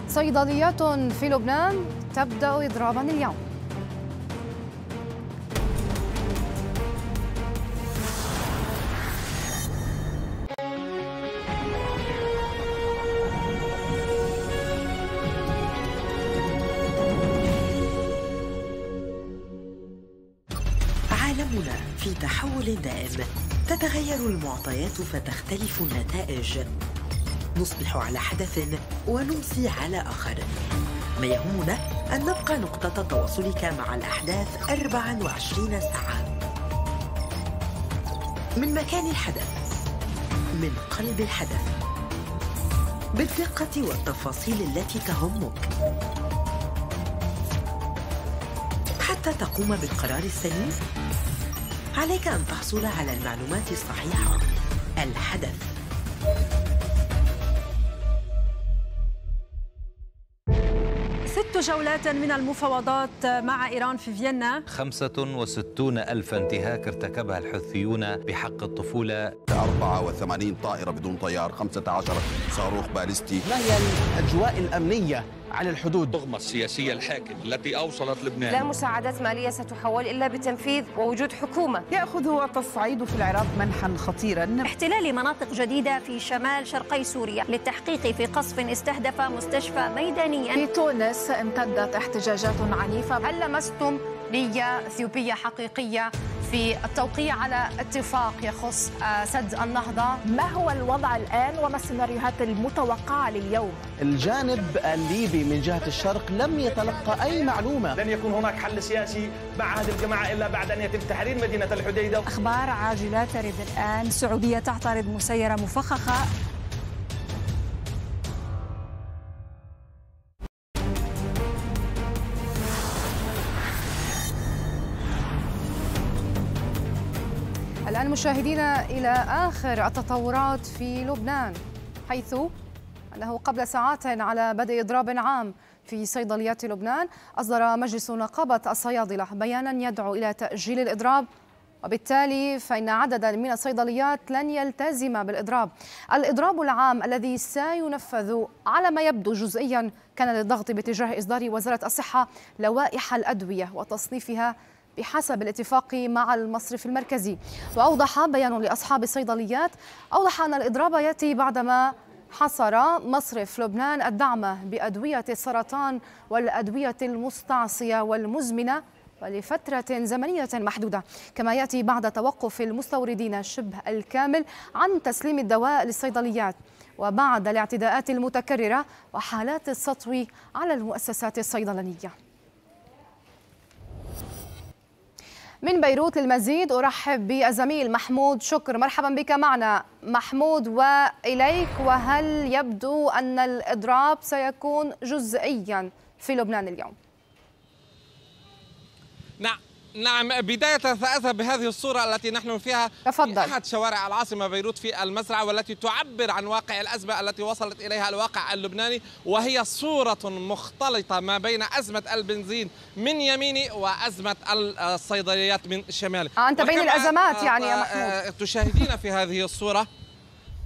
صيدليات في لبنان تبدأ إضرابا اليوم عالمنا في تحول دائم تتغير المعطيات فتختلف النتائج نصبح على حدث ونمسي على آخر ما يهمنا أن نبقى نقطة تواصلك مع الأحداث 24 ساعة من مكان الحدث من قلب الحدث بالدقة والتفاصيل التي تهمك حتى تقوم بالقرار السليم عليك أن تحصل على المعلومات الصحيحة الحدث جولات من المفاوضات مع إيران في فيينا 65 ألف انتهاك ارتكبها الحوثيون بحق الطفولة 84 طائرة بدون طيار 15 صاروخ باليستي ما هي الأجواء الأمنية عن الحدود الضغمة السياسية الحاكمة التي أوصلت لبنان لا مساعدات مالية ستحول إلا بتنفيذ ووجود حكومة يأخذ التصعيد في العراق منحا خطيرا احتلال مناطق جديدة في شمال شرقي سوريا للتحقيق في قصف استهدف مستشفى ميدانيا في تونس امتدت احتجاجات عنيفة هل لمستم نية أثيوبية حقيقية في التوقيع على اتفاق يخص آه، سد النهضة ما هو الوضع الآن وما السيناريوهات المتوقعة لليوم؟ الجانب الليبي من جهة الشرق لم يتلقى أي معلومة لن يكون هناك حل سياسي مع هذه الجماعة إلا بعد أن يتم تحرير مدينة الحديدة أخبار عاجلة ترد الآن سعودية تعترض مسيرة مفخخة مشاهدينا إلى آخر التطورات في لبنان حيث أنه قبل ساعات على بدء إضراب عام في صيدليات لبنان أصدر مجلس نقابة الصيادلة بيانا يدعو إلى تأجيل الإضراب وبالتالي فإن عددا من الصيدليات لن يلتزم بالإضراب الإضراب العام الذي سينفذ على ما يبدو جزئيا كان للضغط باتجاه إصدار وزارة الصحة لوائح الأدوية وتصنيفها بحسب الاتفاق مع المصرف المركزي وأوضح بيان لأصحاب الصيدليات أوضح أن الإضراب يأتي بعدما حصر مصرف لبنان الدعم بأدوية السرطان والأدوية المستعصية والمزمنة ولفترة زمنية محدودة كما يأتي بعد توقف المستوردين شبه الكامل عن تسليم الدواء للصيدليات وبعد الاعتداءات المتكررة وحالات السطو على المؤسسات الصيدلانية من بيروت للمزيد أرحب بالزميل محمود شكر مرحبا بك معنا محمود وإليك وهل يبدو أن الإضراب سيكون جزئيا في لبنان اليوم؟ نعم نعم بداية سأذهب بهذه الصورة التي نحن فيها تفضل. في أحد شوارع العاصمة بيروت في المزرعة والتي تعبر عن واقع الأزمة التي وصلت إليها الواقع اللبناني وهي صورة مختلطة ما بين أزمة البنزين من يميني وأزمة الصيدليات من شمالي آه أنت بين الأزمات يعني يا آه، محمود آه، تشاهدين في هذه الصورة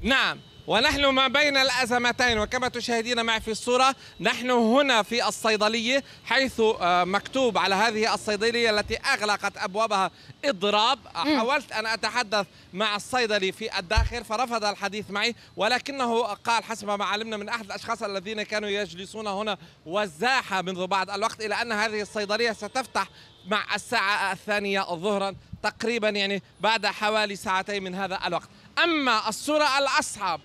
نعم ونحن ما بين الأزمتين وكما تشاهدين معي في الصورة نحن هنا في الصيدلية حيث آه، مكتوب على هذه الصيدلية التي أغلقت أبوابها إضراب آه، حاولت أن أتحدث مع الصيدلي في الداخل فرفض الحديث معي ولكنه قال حسب ما علمنا من أحد الأشخاص الذين كانوا يجلسون هنا وزاحة منذ بعض الوقت إلى أن هذه الصيدلية ستفتح مع الساعة الثانية ظهرا تقريبا يعني بعد حوالي ساعتين من هذا الوقت أما الصورة الأصعب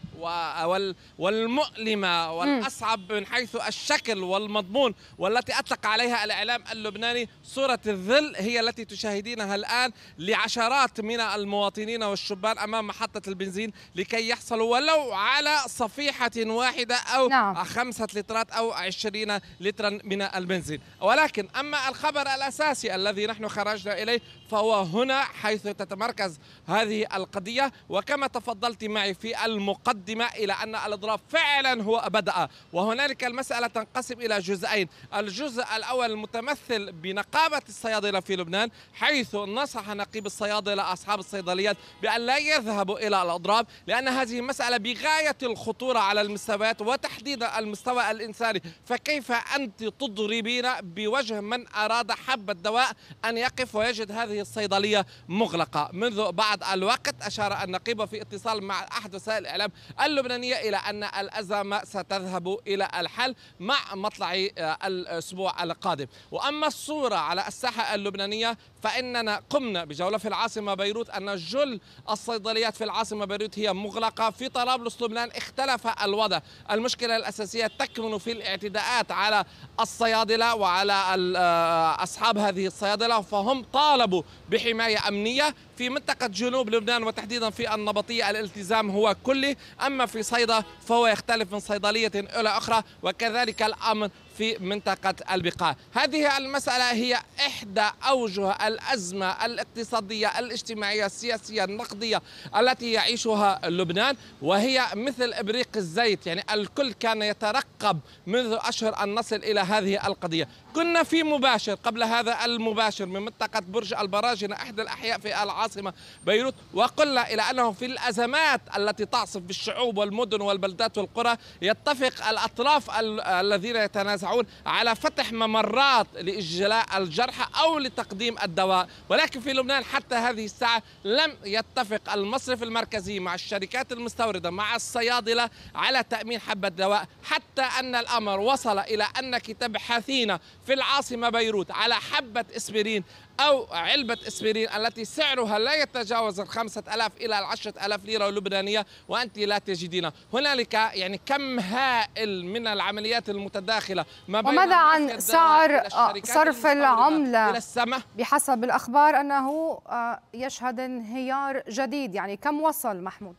والمؤلمة والأصعب من حيث الشكل والمضمون والتي أطلق عليها الإعلام اللبناني صورة الظل هي التي تشاهدينها الآن لعشرات من المواطنين والشبان أمام محطة البنزين لكي يحصلوا ولو على صفيحة واحدة أو نعم. خمسة لترات أو عشرين لترا من البنزين ولكن أما الخبر الأساسي الذي نحن خرجنا إليه فهو هنا حيث تتمركز هذه القضية وكما تفضلت معي في المقدمة الدماء إلى أن الإضراب فعلا هو بدأ وهنالك المسألة تنقسم إلى جزئين الجزء الأول المتمثل بنقابة الصيادلة في لبنان حيث نصح نقيب الصيادلة أصحاب الصيدليات بأن لا يذهبوا إلى الأضراب لأن هذه المسألة بغاية الخطورة على المستويات وتحديدا المستوى الإنساني فكيف أنت تضربين بوجه من أراد حب الدواء أن يقف ويجد هذه الصيدلية مغلقة منذ بعض الوقت أشار النقيب في اتصال مع أحد وسائل الإعلام اللبنانية إلى أن الأزمة ستذهب إلى الحل مع مطلع آه، الأسبوع القادم وأما الصورة على الساحة اللبنانية فإننا قمنا بجولة في العاصمة بيروت أن جل الصيدليات في العاصمة بيروت هي مغلقة في طرابلس لبنان اختلف الوضع المشكلة الأساسية تكمن في الاعتداءات على الصيادلة وعلى آه، أصحاب هذه الصيادلة فهم طالبوا بحماية أمنية في منطقة جنوب لبنان وتحديدا في النبطية الالتزام هو كلي أما في صيدا فهو يختلف من صيدلية إلى أخرى وكذلك الأمر في منطقة البقاع هذه المسألة هي إحدى أوجه الأزمة الاقتصادية الاجتماعية السياسية النقدية التي يعيشها لبنان وهي مثل إبريق الزيت يعني الكل كان يترقب منذ أشهر أن نصل إلى هذه القضية كنا في مباشر قبل هذا المباشر من منطقة برج البراجنة إحدى الأحياء في العاصمة بيروت وقلنا إلى أنه في الأزمات التي تعصف بالشعوب والمدن والبلدات والقرى يتفق الأطراف الذين يتنازعون على فتح ممرات لإجلاء الجرحى أو لتقديم الدواء ولكن في لبنان حتى هذه الساعة لم يتفق المصرف المركزي مع الشركات المستوردة مع الصيادلة على تأمين حبة دواء حتى أن الأمر وصل إلى أنك تبحثين في العاصمة بيروت على حبة اسبرين أو علبة اسبرين التي سعرها لا يتجاوز الخمسة ألاف إلى العشرة ألاف ليرة لبنانية وأنت لا تجدينها هنالك يعني كم هائل من العمليات المتداخلة ما بين وماذا عن سعر صرف العملة السماء؟ بحسب الأخبار أنه آه، يشهد انهيار جديد يعني كم وصل محمود؟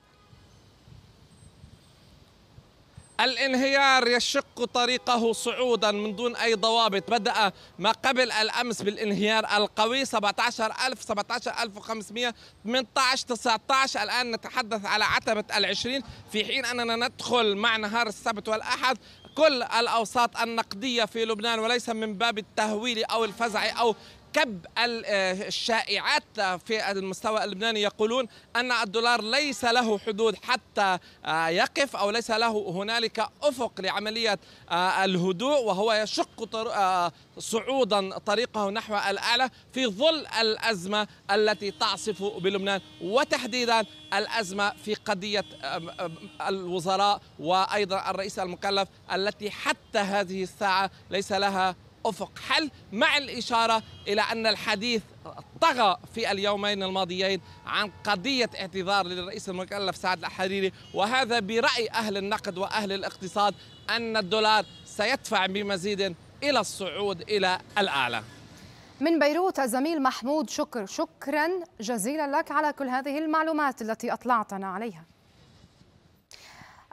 الانهيار يشق طريقه صعودا من دون أي ضوابط بدأ ما قبل الأمس بالانهيار القوي 17000 17500 18 19 الآن نتحدث على عتبة العشرين في حين أننا ندخل مع نهار السبت والأحد كل الأوساط النقدية في لبنان وليس من باب التهويل أو الفزع أو كب آه، الشائعات في المستوى اللبناني يقولون أن الدولار ليس له حدود حتى آه، يقف أو ليس له هنالك أفق لعملية آه، الهدوء وهو يشق صعودا طريقه نحو الأعلى في ظل الأزمة التي تعصف بلبنان وتحديدا الأزمة في قضية الوزراء وأيضا الرئيس المكلف التي حتى هذه الساعة ليس لها أفق حل مع الإشارة إلى أن الحديث طغى في اليومين الماضيين عن قضية اعتذار للرئيس المكلف سعد الحريري وهذا برأي أهل النقد وأهل الاقتصاد أن الدولار سيدفع بمزيد إلى الصعود إلى الأعلى من بيروت الزميل محمود شكر شكرا جزيلا لك على كل هذه المعلومات التي أطلعتنا عليها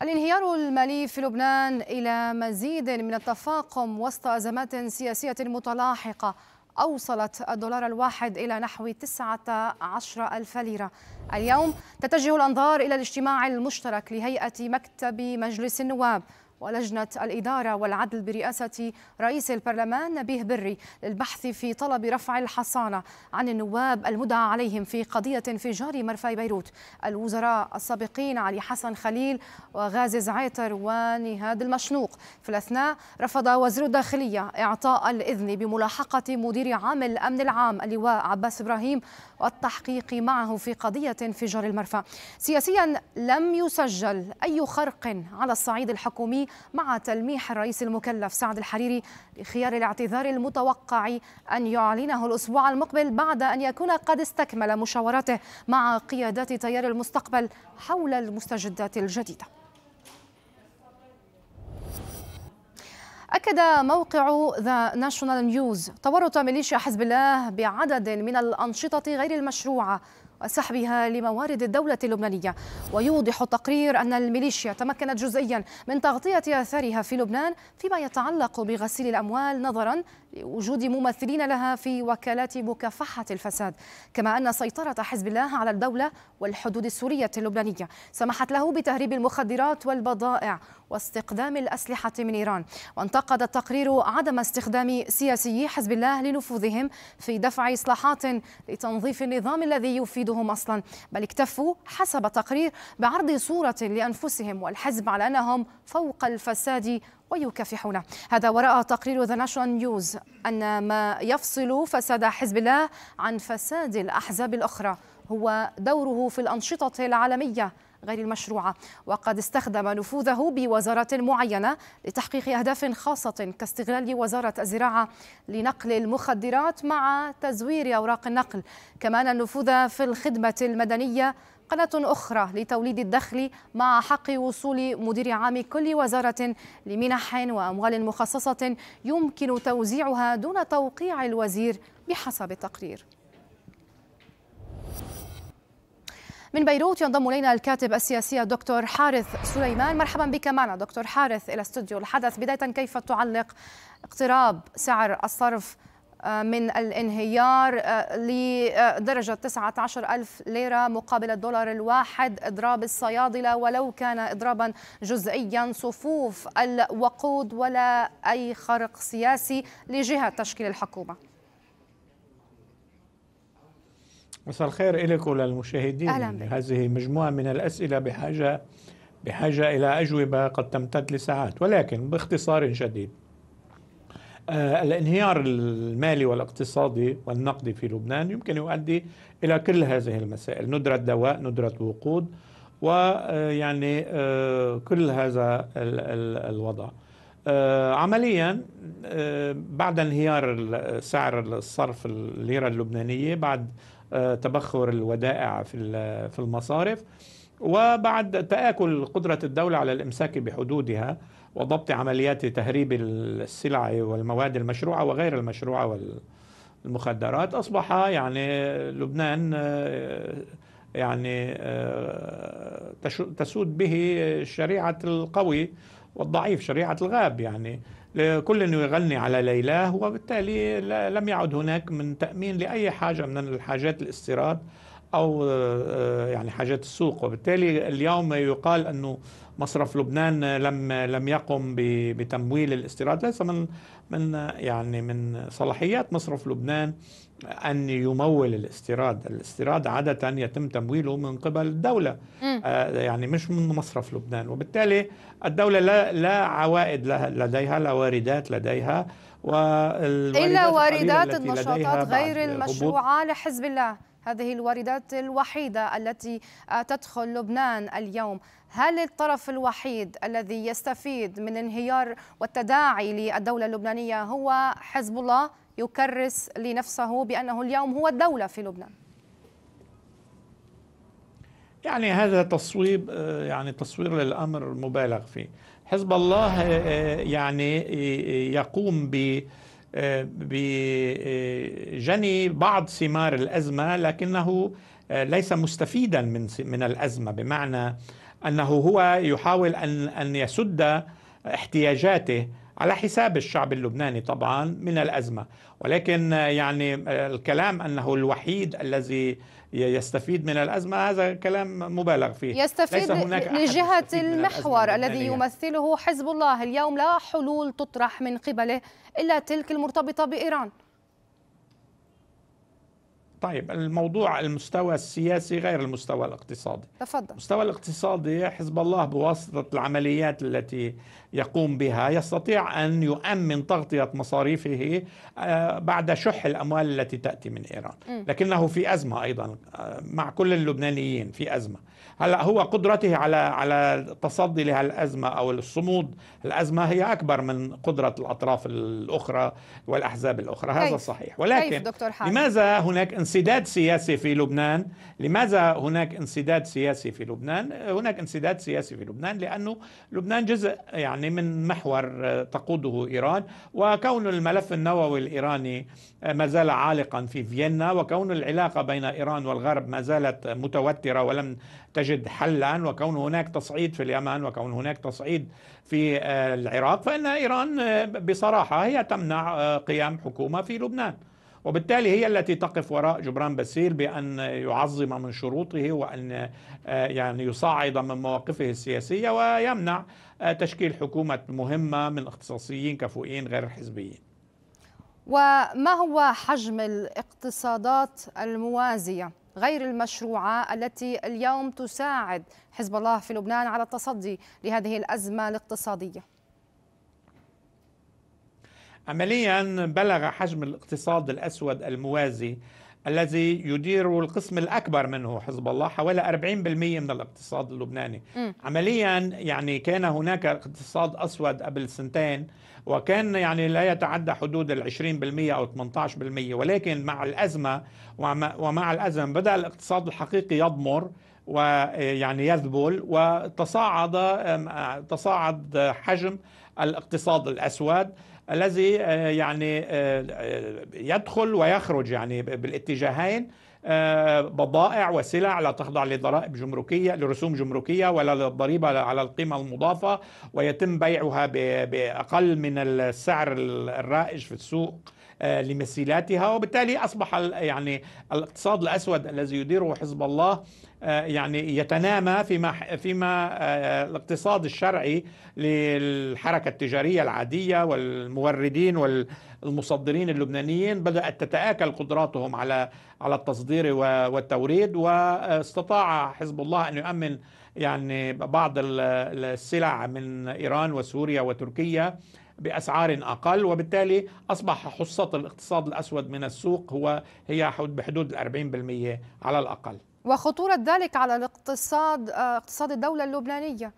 الانهيار المالي في لبنان إلى مزيد من التفاقم وسط أزمات سياسية متلاحقة أوصلت الدولار الواحد إلى نحو 19 ألف ليرة اليوم تتجه الأنظار إلى الاجتماع المشترك لهيئة مكتب مجلس النواب ولجنة الإدارة والعدل برئاسة رئيس البرلمان نبيه بري للبحث في طلب رفع الحصانة عن النواب المدعى عليهم في قضية انفجار مرفأ بيروت الوزراء السابقين علي حسن خليل وغازي زعيتر ونهاد المشنوق في الأثناء رفض وزير الداخلية إعطاء الإذن بملاحقة مدير عام الأمن العام اللواء عباس إبراهيم والتحقيق معه في قضية انفجار المرفأ سياسيا لم يسجل أي خرق على الصعيد الحكومي مع تلميح الرئيس المكلف سعد الحريري بخيار الاعتذار المتوقع أن يعلنه الأسبوع المقبل بعد أن يكون قد استكمل مشاوراته مع قيادات تيار المستقبل حول المستجدات الجديده أكد موقع ذا ناشونال نيوز تورط ميليشيا حزب الله بعدد من الأنشطة غير المشروعة وسحبها لموارد الدولة اللبنانية ويوضح التقرير أن الميليشيا تمكنت جزئيا من تغطية آثارها في لبنان فيما يتعلق بغسيل الأموال نظرا لوجود ممثلين لها في وكالات مكافحة الفساد كما أن سيطرة حزب الله على الدولة والحدود السورية اللبنانية سمحت له بتهريب المخدرات والبضائع واستقدام الأسلحة من إيران وانتقد التقرير عدم استخدام سياسي حزب الله لنفوذهم في دفع إصلاحات لتنظيف النظام الذي يفيدهم أصلا بل اكتفوا حسب تقرير بعرض صورة لأنفسهم والحزب على أنهم فوق الفساد ويكافحونه هذا وراء تقرير ذا ناشونال نيوز أن ما يفصل فساد حزب الله عن فساد الأحزاب الأخرى هو دوره في الأنشطة العالمية غير المشروعة وقد استخدم نفوذه بوزارة معينة لتحقيق أهداف خاصة كاستغلال وزارة الزراعة لنقل المخدرات مع تزوير أوراق النقل كمان النفوذ في الخدمة المدنية قناة أخرى لتوليد الدخل مع حق وصول مدير عام كل وزارة لمنح وأموال مخصصة يمكن توزيعها دون توقيع الوزير بحسب التقرير من بيروت ينضم الينا الكاتب السياسي الدكتور حارث سليمان مرحبا بك معنا دكتور حارث الى استوديو الحدث بدايه كيف تعلق اقتراب سعر الصرف آه، من الانهيار آه، لدرجة 19 ألف ليرة مقابل الدولار الواحد إضراب الصيادلة ولو كان إضرابا جزئيا صفوف الوقود ولا أي خرق سياسي لجهة تشكيل الحكومة مساء الخير إليك وللمشاهدين هذه مجموعة من الأسئلة بحاجة بحاجة إلى أجوبة قد تمتد لساعات ولكن باختصار شديد آه، الانهيار المالي والاقتصادي والنقدي في لبنان يمكن يؤدي إلى كل هذه المسائل ندرة دواء ندرة وقود ويعني آه، آه، كل هذا الوضع عمليا بعد انهيار سعر الصرف الليرة اللبنانية بعد تبخر الودائع في المصارف وبعد تآكل قدرة الدولة على الإمساك بحدودها وضبط عمليات تهريب السلع والمواد المشروعة وغير المشروعة والمخدرات أصبح يعني لبنان آه، يعني آه، تسود به شريعة القوي والضعيف شريعة الغاب يعني كل يغني على ليلاه وبالتالي لم يعد هناك من تأمين لأي حاجة من الحاجات الاستيراد أو آه، آه، يعني حاجات السوق وبالتالي اليوم يقال أنه مصرف لبنان لم لم يقم بتمويل الاستيراد ليس من من يعني من صلاحيات مصرف لبنان أن يمول الاستيراد الاستيراد عادة يتم تمويله من قبل الدولة آه يعني مش من مصرف لبنان وبالتالي الدولة لا, لا عوائد لديها لا واردات لديها إلا واردات النشاطات غير المشروعة لحزب الله هذه الواردات الوحيدة التي تدخل لبنان اليوم هل الطرف الوحيد الذي يستفيد من انهيار والتداعي للدولة اللبنانية هو حزب الله يكرس لنفسه بأنه اليوم هو الدولة في لبنان يعني هذا تصويب آه، يعني تصوير للأمر مبالغ فيه حزب الله آه، آه، يعني يقوم ب بجني آه، بعض ثمار الازمه لكنه آه، ليس مستفيدا من من الازمه بمعنى انه هو يحاول ان ان يسد احتياجاته على حساب الشعب اللبناني طبعا من الازمه ولكن آه، يعني الكلام انه الوحيد الذي يستفيد من الأزمة هذا كلام مبالغ فيه يستفيد ليس هناك لجهة المحور الذي يمثله حزب الله اليوم لا حلول تطرح من قبله إلا تلك المرتبطة بإيران طيب الموضوع المستوى السياسي غير المستوى الاقتصادي تفضل المستوى الاقتصادي حزب الله بواسطة العمليات التي يقوم بها يستطيع أن يؤمن تغطية مصاريفه آه، بعد شح الأموال التي تأتي من إيران م. لكنه في أزمة أيضا آه، مع كل اللبنانيين في أزمة هلا هو قدرته على على التصدي لهالازمه او الصمود الازمه هي اكبر من قدره الاطراف الاخرى والاحزاب الاخرى كيف. هذا صحيح ولكن دكتور لماذا هناك انسداد سياسي في لبنان لماذا هناك انسداد سياسي في لبنان هناك انسداد سياسي في لبنان لانه لبنان جزء يعني من محور تقوده ايران وكون الملف النووي الايراني ما زال عالقا في فيينا وكون العلاقه بين ايران والغرب ما زالت متوتره ولم تجد حلا وكون هناك تصعيد في اليمن وكون هناك تصعيد في آه، العراق فإن إيران آه، بصراحة هي تمنع آه، قيام حكومة في لبنان وبالتالي هي التي تقف وراء جبران باسيل بأن يعظم من شروطه وأن يعني يصعد من مواقفه السياسية ويمنع تشكيل حكومة مهمة من اختصاصيين كفؤين غير حزبيين وما هو حجم الاقتصادات الموازيه غير المشروعة التي اليوم تساعد حزب الله في لبنان على التصدي لهذه الأزمة الاقتصادية عمليا بلغ حجم الاقتصاد الأسود الموازي الذي يدير القسم الأكبر منه حزب الله حوالي 40% من الاقتصاد اللبناني م. عمليا يعني كان هناك اقتصاد أسود قبل سنتين وكان يعني لا يتعدى حدود ال 20% أو 18% ولكن مع الأزمة ومع الأزمة بدأ الاقتصاد الحقيقي يضمر ويعني يذبل وتصاعد تصاعد حجم الاقتصاد الأسود الذي آه، يعني آه، آه، يدخل ويخرج يعني بالاتجاهين آه، بضائع وسلع لا تخضع لضرائب جمركية لرسوم جمركية ولا للضريبة على القيمة المضافة ويتم بيعها بأقل من السعر الرائج في السوق آه، لمسيلاتها وبالتالي اصبح يعني الاقتصاد الاسود الذي يديره حزب الله آه، يعني يتنامى فيما فيما الاقتصاد الشرعي للحركه التجاريه العاديه والموردين وال المصدرين اللبنانيين بدأت تتآكل قدراتهم على على التصدير والتوريد واستطاع حزب الله أن يؤمن يعني بعض السلع من إيران وسوريا وتركيا بأسعار أقل وبالتالي أصبح حصة الاقتصاد الأسود من السوق هو هي بحدود ال 40% على الأقل وخطورة ذلك على الاقتصاد اقتصاد الدولة اللبنانية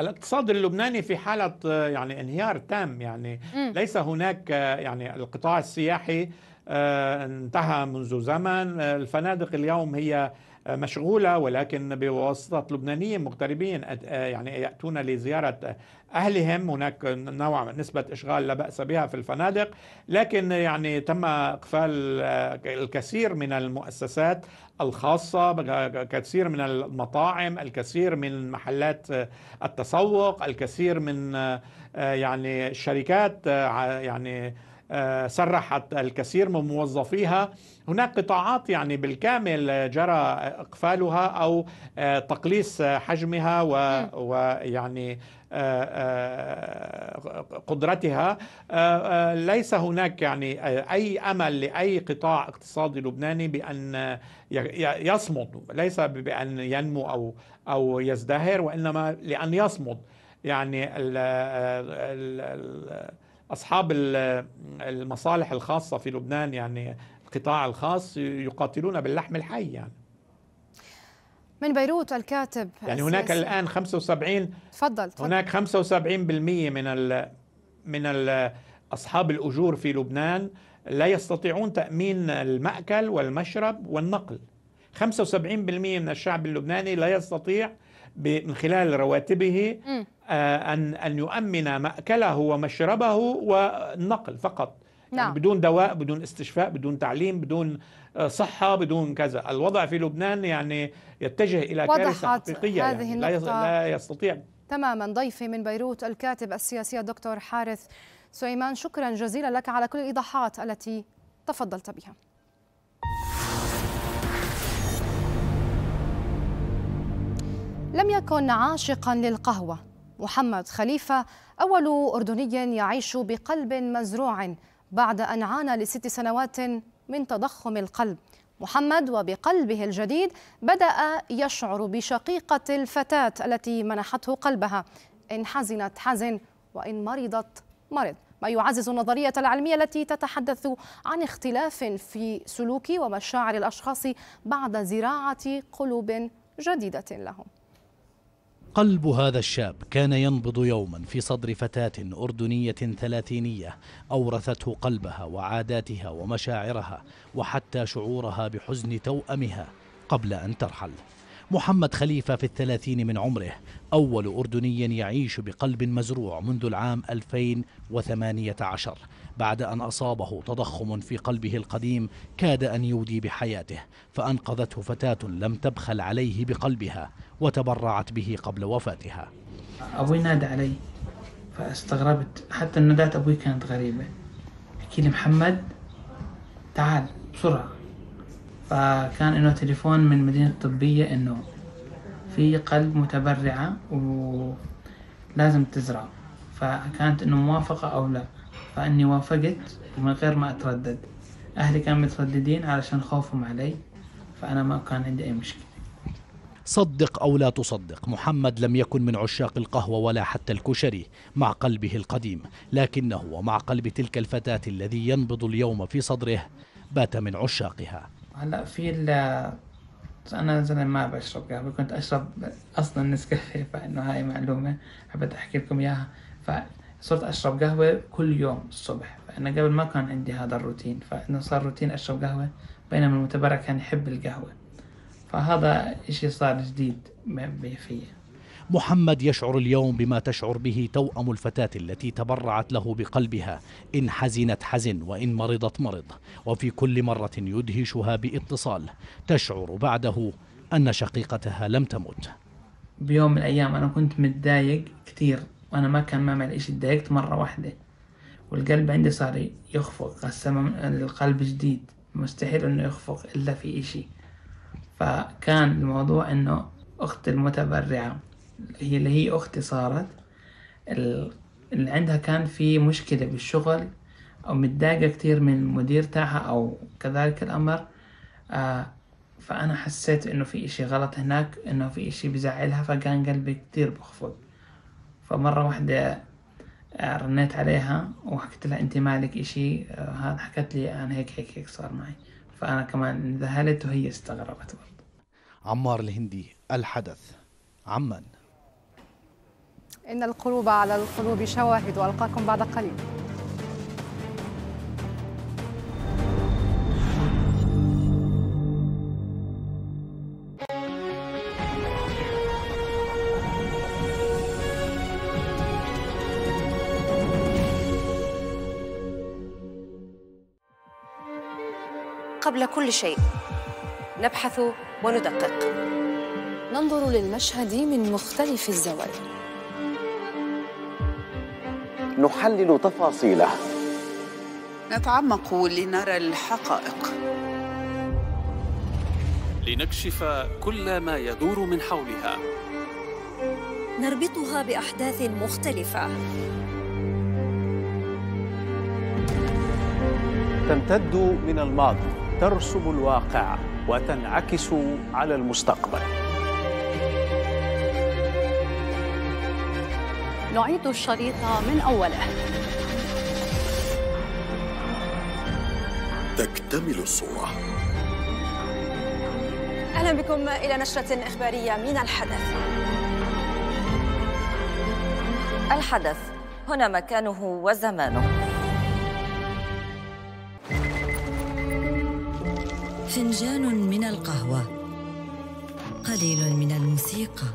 الاقتصاد اللبناني في حاله آه، يعني انهيار تام يعني م. ليس هناك آه، يعني القطاع السياحي آه، انتهى منذ زمن الفنادق اليوم هي مشغولة ولكن بواسطة لبنانيين مغتربين آه، يعني يأتون لزيارة أهلهم هناك نوع من نسبة إشغال لا بأس بها في الفنادق لكن يعني تم إقفال آه، الكثير من المؤسسات الخاصة كثير من المطاعم الكثير من محلات آه، التسوق الكثير من يعني شركات يعني آه، سرحت الكثير من موظفيها هناك قطاعات يعني بالكامل جرى اقفالها او آه، تقليص حجمها ويعني آه، قدرتها ليس هناك يعني اي امل لاي قطاع اقتصادي لبناني بان يصمد ليس بان ينمو او او يزدهر وانما لان يصمد يعني ال ال ال أصحاب المصالح الخاصة في لبنان يعني القطاع الخاص يقاتلون باللحم الحي يعني من بيروت الكاتب يعني هناك الآن 75 تفضل هناك 75% من ال من ال أصحاب الأجور في لبنان لا يستطيعون تأمين المأكل والمشرب والنقل 75% من الشعب اللبناني لا يستطيع من خلال رواتبه آه، أن أن يؤمن مأكله ومشربه والنقل فقط يعني نعم. يعني بدون دواء بدون استشفاء بدون تعليم بدون آه، صحة بدون كذا الوضع في لبنان يعني يتجه إلى كارثة حقيقية يعني. هذه يعني لا يستطيع تماما ضيفي من بيروت الكاتب السياسي الدكتور حارث سليمان شكرا جزيلا لك على كل الإيضاحات التي تفضلت بها لم يكن عاشقا للقهوة محمد خليفة أول أردني يعيش بقلب مزروع بعد أن عانى لست سنوات من تضخم القلب محمد وبقلبه الجديد بدأ يشعر بشقيقة الفتاة التي منحته قلبها إن حزنت حزن وإن مرضت مرض ما يعزز النظرية العلمية التي تتحدث عن اختلاف في سلوك ومشاعر الأشخاص بعد زراعة قلوب جديدة لهم قلب هذا الشاب كان ينبض يوما في صدر فتاة أردنية ثلاثينية أورثته قلبها وعاداتها ومشاعرها وحتى شعورها بحزن توأمها قبل أن ترحل محمد خليفة في الثلاثين من عمره أول أردني يعيش بقلب مزروع منذ العام 2018 بعد أن أصابه تضخم في قلبه القديم كاد أن يودي بحياته فأنقذته فتاة لم تبخل عليه بقلبها وتبرعت به قبل وفاتها أبوي نادى علي فاستغربت حتى نداء أبوي كانت غريبة حكي لي محمد تعال بسرعة فكان إنه تليفون من مدينة الطبية إنه في قلب متبرعة ولازم تزرع فكانت إنه موافقة أو لا فأني وافقت من غير ما أتردد أهلي كانوا مترددين علشان خوفهم علي فأنا ما كان عندي أي مشكلة صدق أو لا تصدق محمد لم يكن من عشاق القهوة ولا حتى الكشري مع قلبه القديم لكنه ومع قلب تلك الفتاة الذي ينبض اليوم في صدره بات من عشاقها هلا في ال انا زمان ما بشرب قهوه كنت اشرب اصلا نسكافيه فانه هاي معلومه حبيت احكي لكم اياها ف صرت أشرب قهوة كل يوم الصبح فأنا قبل ما كان عندي هذا الروتين فأنا صار روتين أشرب قهوة بينما المتبرع كان يحب القهوة فهذا إشي صار جديد في محمد يشعر اليوم بما تشعر به توأم الفتاة التي تبرعت له بقلبها إن حزنت حزن وإن مرضت مرض وفي كل مرة يدهشها باتصال تشعر بعده أن شقيقتها لم تمت بيوم من الأيام أنا كنت متضايق كثير وأنا ما كان ما اشي الدايركت مرة واحدة والقلب عندي صار يخفق قسم القلب جديد مستحيل إنه يخفق إلا في إشي فكان الموضوع إنه أختي المتبرعة هي اللي هي أختي صارت اللي عندها كان في مشكلة بالشغل أو متضايقة كتير من المدير تاعها أو كذلك الأمر آه فأنا حسيت إنه في إشي غلط هناك إنه في إشي بزعلها فكان قلبي كتير بخفق فمرة واحدة آه، رنيت عليها وحكيت لها انت مالك اشي آه، هذا حكت لي انا هيك هيك هيك صار معي فانا كمان انذهلت وهي استغربت برضه عمار الهندي الحدث عمان ان القلوب على القلوب شواهد والقاكم بعد قليل قبل كل شيء نبحث وندقق ننظر للمشهد من مختلف الزوايا نحلل تفاصيله نتعمق لنرى الحقائق لنكشف كل ما يدور من حولها نربطها باحداث مختلفه تمتد من الماضي ترسم الواقع وتنعكس على المستقبل نعيد الشريط من أوله تكتمل الصورة أهلا بكم إلى نشرة إخبارية من الحدث الحدث هنا مكانه وزمانه فنجان من القهوة قليل من الموسيقى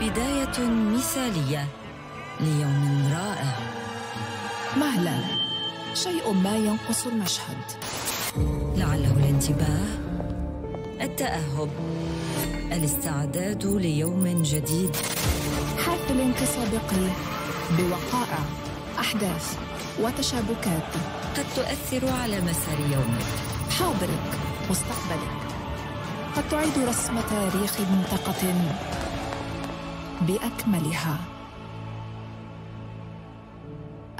بداية مثالية ليوم رائع مهلا شيء ما ينقص المشهد لعله الانتباه التأهب الاستعداد ليوم جديد حافل تسابقي بوقائع أحداث وتشابكات قد تؤثر على مسار يومك حاضرك مستقبلك قد تعيد رسم تاريخ منطقة بأكملها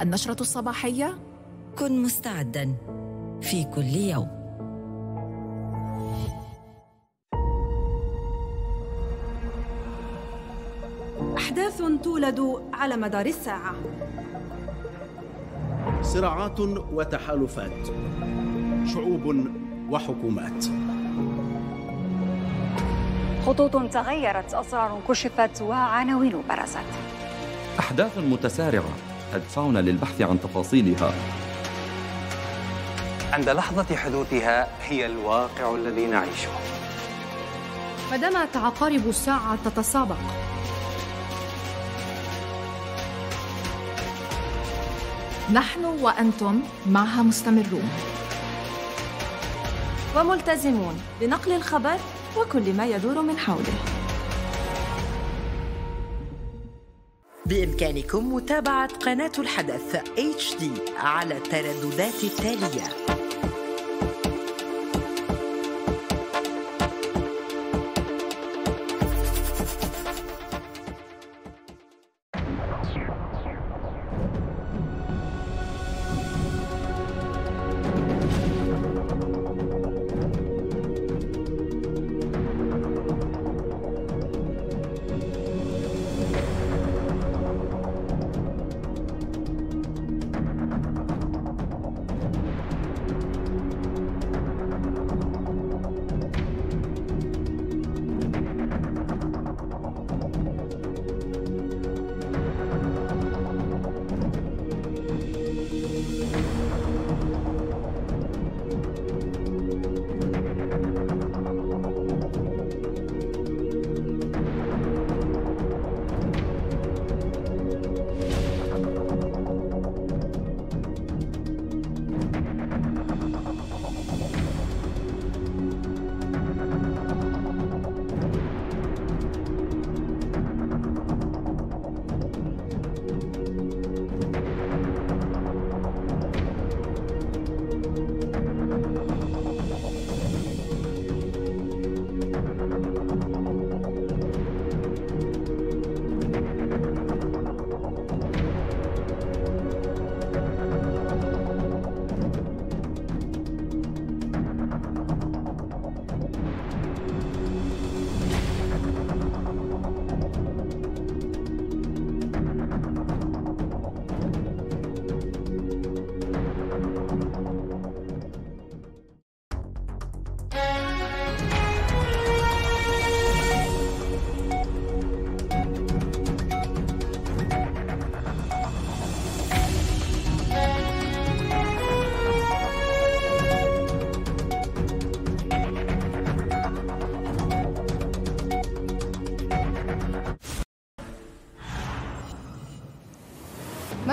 النشرة الصباحية كن مستعدا في كل يوم أحداث تولد على مدار الساعة صراعات وتحالفات شعوب وحكومات خطوط تغيرت أسرار كشفت وعناوين برزت أحداث متسارعة تدفعنا للبحث عن تفاصيلها عند لحظة حدوثها هي الواقع الذي نعيشه فدمت عقارب الساعة تتسابق نحن وأنتم معها مستمرون وملتزمون بنقل الخبر وكل ما يدور من حوله بإمكانكم متابعة قناة الحدث HD على الترددات التالية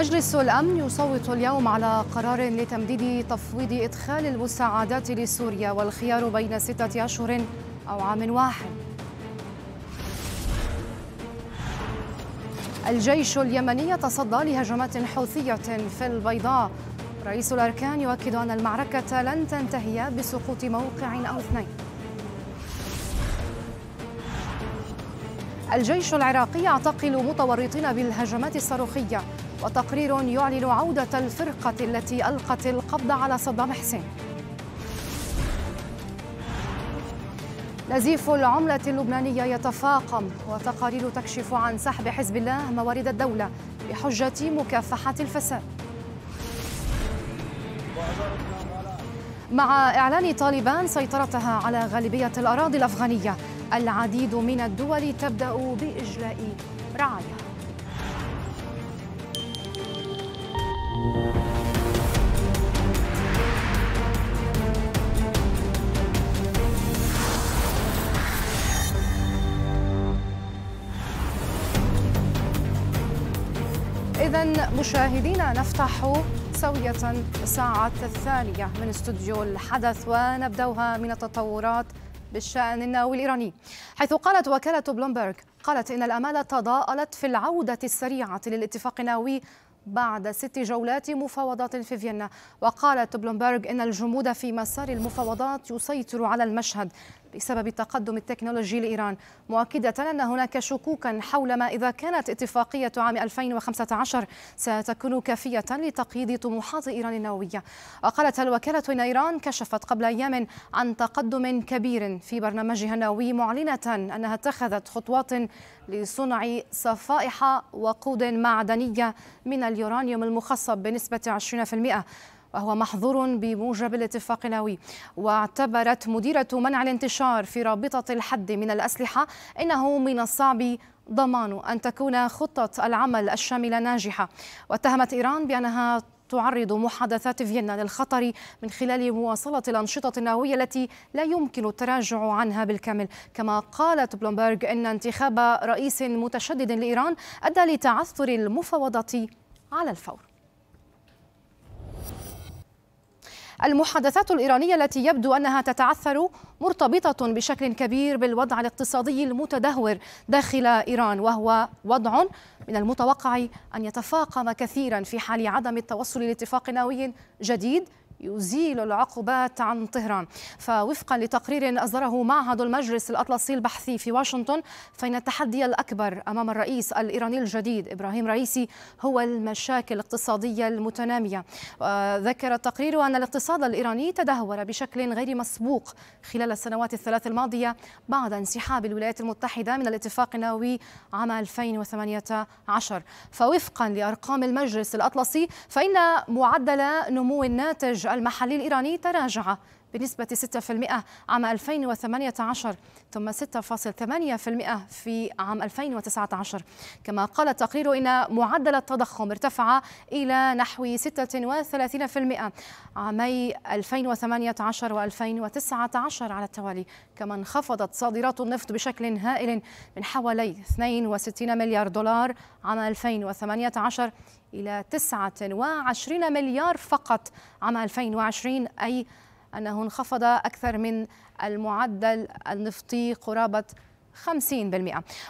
مجلس الأمن يصوت اليوم على قرار لتمديد تفويض إدخال المساعدات لسوريا والخيار بين ستة أشهر أو عام واحد الجيش اليمني يتصدى لهجمات حوثية في البيضاء رئيس الأركان يؤكد أن المعركة لن تنتهي بسقوط موقع أو اثنين الجيش العراقي يعتقل متورطين بالهجمات الصاروخية وتقرير يعلن عودة الفرقة التي ألقت القبض على صدام حسين نزيف العملة اللبنانية يتفاقم وتقارير تكشف عن سحب حزب الله موارد الدولة بحجة مكافحة الفساد مع إعلان طالبان سيطرتها على غالبية الأراضي الأفغانية العديد من الدول تبدأ بإجلاء رعاياها مشاهدينا نفتح سوية الساعة الثانية من استوديو الحدث ونبدأها من التطورات بالشأن النووي الإيراني حيث قالت وكالة بلومبرغ قالت إن الأمال تضاءلت في العودة السريعة للاتفاق النووي بعد ست جولات مفاوضات في فيينا وقالت بلومبرغ إن الجمود في مسار المفاوضات يسيطر على المشهد بسبب التقدم التكنولوجي لإيران مؤكدة أن هناك شكوكا حول ما إذا كانت اتفاقية عام 2015 ستكون كافية لتقييد طموحات إيران النووية وقالت الوكالة إن إيران كشفت قبل أيام عن تقدم كبير في برنامجها النووي معلنة أنها اتخذت خطوات لصنع صفائح وقود معدنية من اليورانيوم المخصب بنسبة 20% وهو محظور بموجب الاتفاق النووي واعتبرت مديرة منع الانتشار في رابطة الحد من الأسلحة أنه من الصعب ضمان أن تكون خطة العمل الشاملة ناجحة واتهمت إيران بأنها تعرض محادثات فيينا للخطر من خلال مواصلة الأنشطة النووية التي لا يمكن التراجع عنها بالكامل كما قالت بلومبرغ أن انتخاب رئيس متشدد لإيران أدى لتعثر المفاوضات على الفور المحادثات الإيرانية التي يبدو أنها تتعثر مرتبطة بشكل كبير بالوضع الاقتصادي المتدهور داخل إيران وهو وضع من المتوقع أن يتفاقم كثيرا في حال عدم التوصل لاتفاق نووي جديد يزيل العقوبات عن طهران فوفقا لتقرير أصدره معهد المجلس الأطلسي البحثي في واشنطن فإن التحدي الأكبر أمام الرئيس الإيراني الجديد إبراهيم رئيسي هو المشاكل الاقتصادية المتنامية ذكر التقرير أن الاقتصاد الإيراني تدهور بشكل غير مسبوق خلال السنوات الثلاث الماضية بعد انسحاب الولايات المتحدة من الاتفاق النووي عام 2018 فوفقا لأرقام المجلس الأطلسي فإن معدل نمو الناتج المحلي الإيراني تراجع بنسبة 6% عام 2018 ثم 6.8% في عام 2019 كما قال التقرير إن معدل التضخم ارتفع إلى نحو 36% عامي 2018 و2019 على التوالي كما انخفضت صادرات النفط بشكل هائل من حوالي 62 مليار دولار عام 2018 إلى 29 مليار فقط عام 2020 أي أنه انخفض أكثر من المعدل النفطي قرابة 50%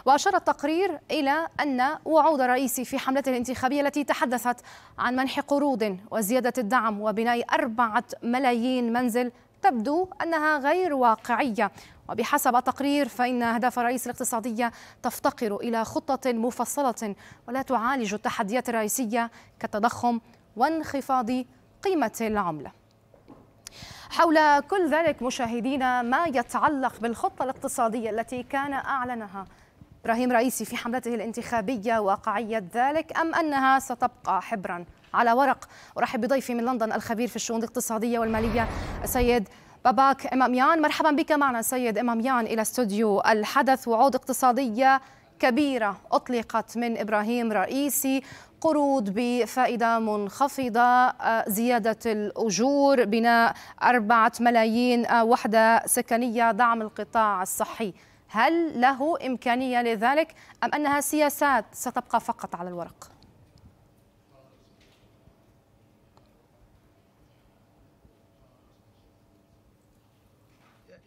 وأشار التقرير إلى أن وعود رئيسي في حملته الانتخابية التي تحدثت عن منح قروض وزيادة الدعم وبناء أربعة ملايين منزل تبدو أنها غير واقعية وبحسب تقرير فإن أهداف الرئيس الاقتصادية تفتقر إلى خطة مفصلة ولا تعالج التحديات الرئيسية كالتضخم وانخفاض قيمة العملة حول كل ذلك مشاهدينا ما يتعلق بالخطة الاقتصادية التي كان أعلنها إبراهيم رئيسي في حملته الانتخابية واقعية ذلك أم أنها ستبقى حبرا على ورق أرحب بضيفي من لندن الخبير في الشؤون الاقتصادية والمالية السيد باباك إماميان مرحبا بك معنا سيد إماميان إلى استوديو الحدث وعود اقتصادية كبيرة أطلقت من إبراهيم رئيسي قروض بفائدة منخفضة آه، زيادة الأجور بناء أربعة ملايين آه، وحدة سكنية دعم القطاع الصحي هل له إمكانية لذلك أم أنها سياسات ستبقى فقط على الورق؟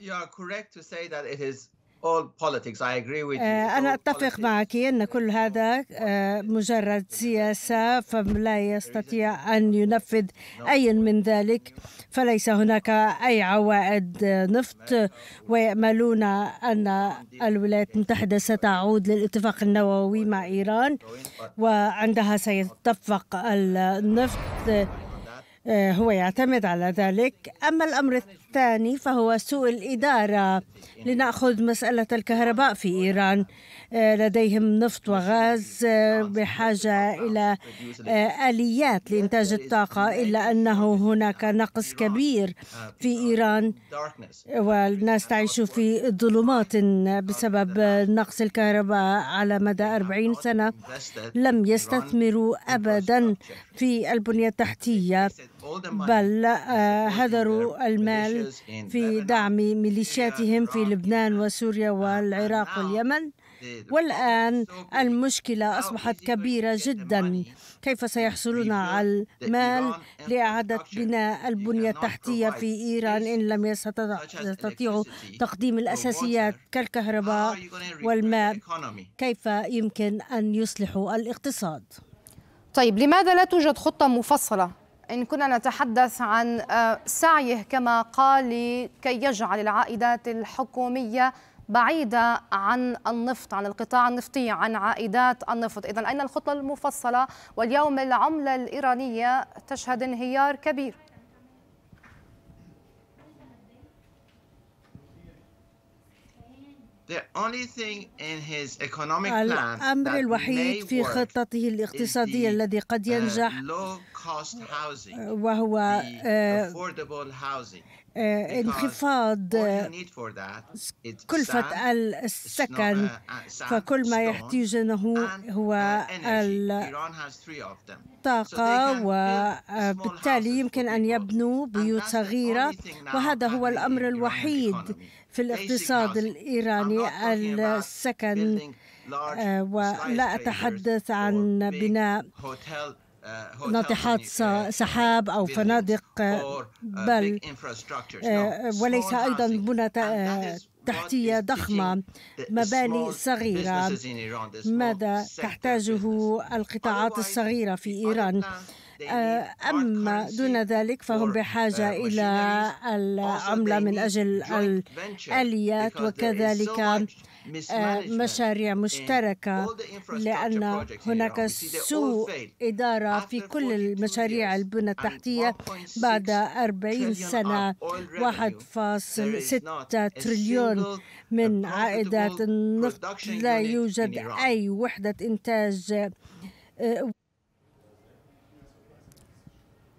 you are correct to say that it is آه، أنا أتفق معك أن كل هذا آه، مجرد سياسة فلا يستطيع أن ينفذ أي من ذلك فليس هناك أي عوائد آه، نفط ويأملون أن الولايات المتحدة ستعود للاتفاق النووي مع إيران وعندها سيتفق النفط هو يعتمد على ذلك أما الأمر الثاني الثاني فهو سوء الإدارة لنأخذ مسألة الكهرباء في إيران آه، لديهم نفط وغاز آه، بحاجة إلى آه، آليات لإنتاج الطاقة إلا أنه هناك نقص كبير في إيران والناس تعيش في ظلمات بسبب نقص الكهرباء على مدى 40 سنة لم يستثمروا أبدا في البنية التحتية بل هدروا المال في دعم ميليشياتهم في لبنان وسوريا والعراق واليمن والآن المشكلة أصبحت كبيرة جدا كيف سيحصلون على المال لإعادة بناء البنية التحتية في إيران إن لم يستطيعوا تقديم الأساسيات كالكهرباء والماء كيف يمكن أن يصلحوا الاقتصاد طيب لماذا لا توجد خطة مفصلة إن كنا نتحدث عن آه، سعيه كما قال كي يجعل العائدات الحكومية بعيدة عن النفط عن القطاع النفطي عن عائدات النفط إذا أين الخطة المفصلة واليوم العملة الإيرانية تشهد انهيار كبير الأمر الوحيد في خطته الاقتصادية الذي قد uh, ينجح آه، وهو آه، آه، انخفاض كلفة السكن uh, uh, فكل ما يحتاجونه هو الطاقة وبالتالي يمكن أن يبنوا بيوت صغيرة وهذا هو الأمر الوحيد في الاقتصاد الإيراني السكن آه، ولا أتحدث عن بناء آه، ناطحات آه، سحاب أو فنادق بل وليس أيضا بنى تحتية ضخمة مباني صغيرة ماذا تحتاجه القطاعات الصغيرة في إيران آه، أما دون ذلك فهم بحاجة آه، إلى العملة من أجل الآليات وكذلك آه، مشاريع مشتركة لأن هناك سوء إدارة في كل المشاريع البنى التحتية بعد 40 سنة 1.6 تريليون من عائدات النفط لا يوجد أي وحدة إنتاج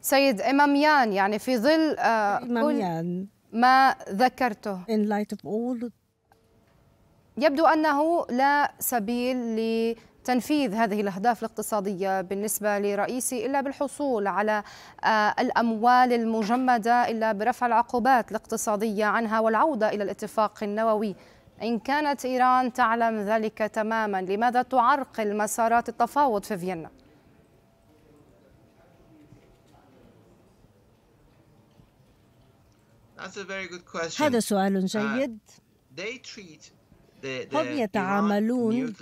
سيد إماميان يعني في ظل آه، إماميان ما ذكرته In light of all يبدو أنه لا سبيل لتنفيذ هذه الأهداف الاقتصادية بالنسبة لرئيسي إلا بالحصول على آه، الأموال المجمدة إلا برفع العقوبات الاقتصادية عنها والعودة إلى الاتفاق النووي إن كانت إيران تعلم ذلك تماما لماذا تعرقل مسارات التفاوض في فيينا؟ هذا سؤال uh, جيد هم يتعاملون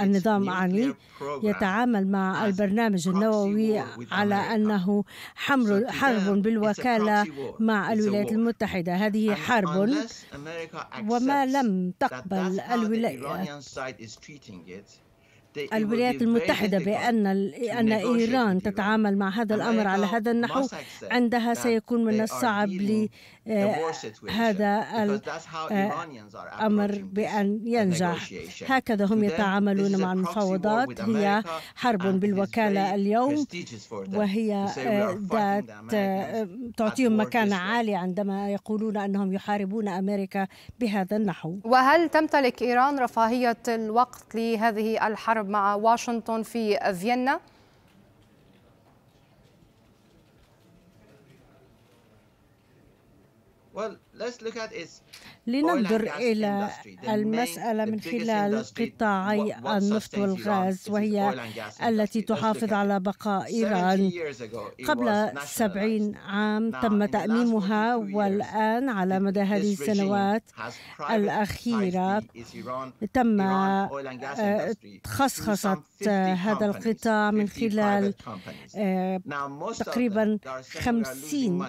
النظام أعني يتعامل مع البرنامج النووي على أنه حرب بالوكالة مع الولايات المتحدة هذه حرب وما لم تقبل الولايات الولايات المتحدة بأن أن إيران تتعامل مع هذا الأمر على هذا النحو عندها سيكون من الصعب آه، هذا الأمر آه، بأن ينجح هكذا هم يتعاملون مع المفاوضات هي حرب بالوكالة اليوم وهي آه، ذات تعطيهم مكانة عالية عندما يقولون أنهم يحاربون أمريكا بهذا النحو وهل تمتلك إيران رفاهية الوقت لهذه الحرب مع واشنطن في فيينا؟ Well, let's look at its لننظر إلى المسألة من خلال قطاعي النفط والغاز وهي التي تحافظ على بقاء إيران قبل سبعين عام تم تأميمها والآن على مدى هذه السنوات الأخيرة تم آه، خصخصة هذا القطاع من خلال آه، تقريبا خمسين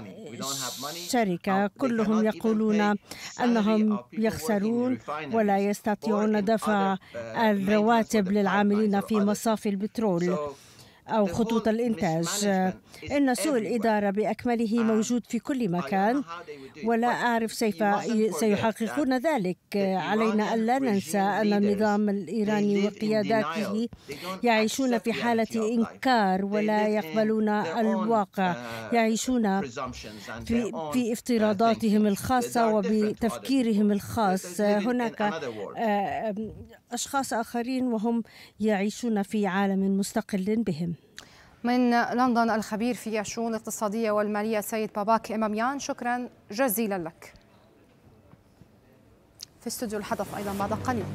شركة كلهم يقولون أنهم هم يخسرون ولا يستطيعون دفع الرواتب للعاملين في مصافي البترول أو خطوط الإنتاج إن سوء الإدارة بأكمله موجود في كل مكان ولا أعرف كيف سيحققون ذلك علينا ألا ننسى أن النظام الإيراني وقياداته يعيشون في حالة إنكار ولا يقبلون الواقع uh, يعيشون في, في uh, افتراضاتهم الخاصة وبتفكيرهم الخاص هناك أشخاص آخرين وهم يعيشون في عالم مستقل بهم من لندن الخبير في الشؤون الاقتصادية والمالية سيد باباك إماميان شكرا جزيلا لك في استوديو الحدث أيضا بعد قليل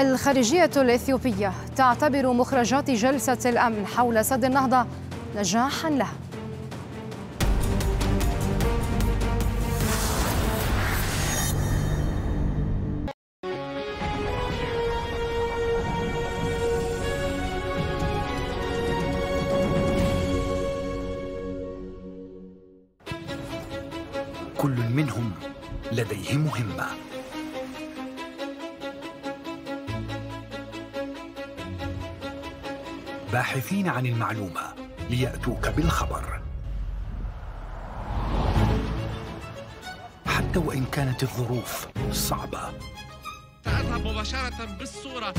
الخارجية الإثيوبية تعتبر مخرجات جلسة الأمن حول سد النهضة نجاحا لها منهم لديه مهمه باحثين عن المعلومه لياتوك بالخبر حتى وان كانت الظروف صعبه اذهب مباشره بالصوره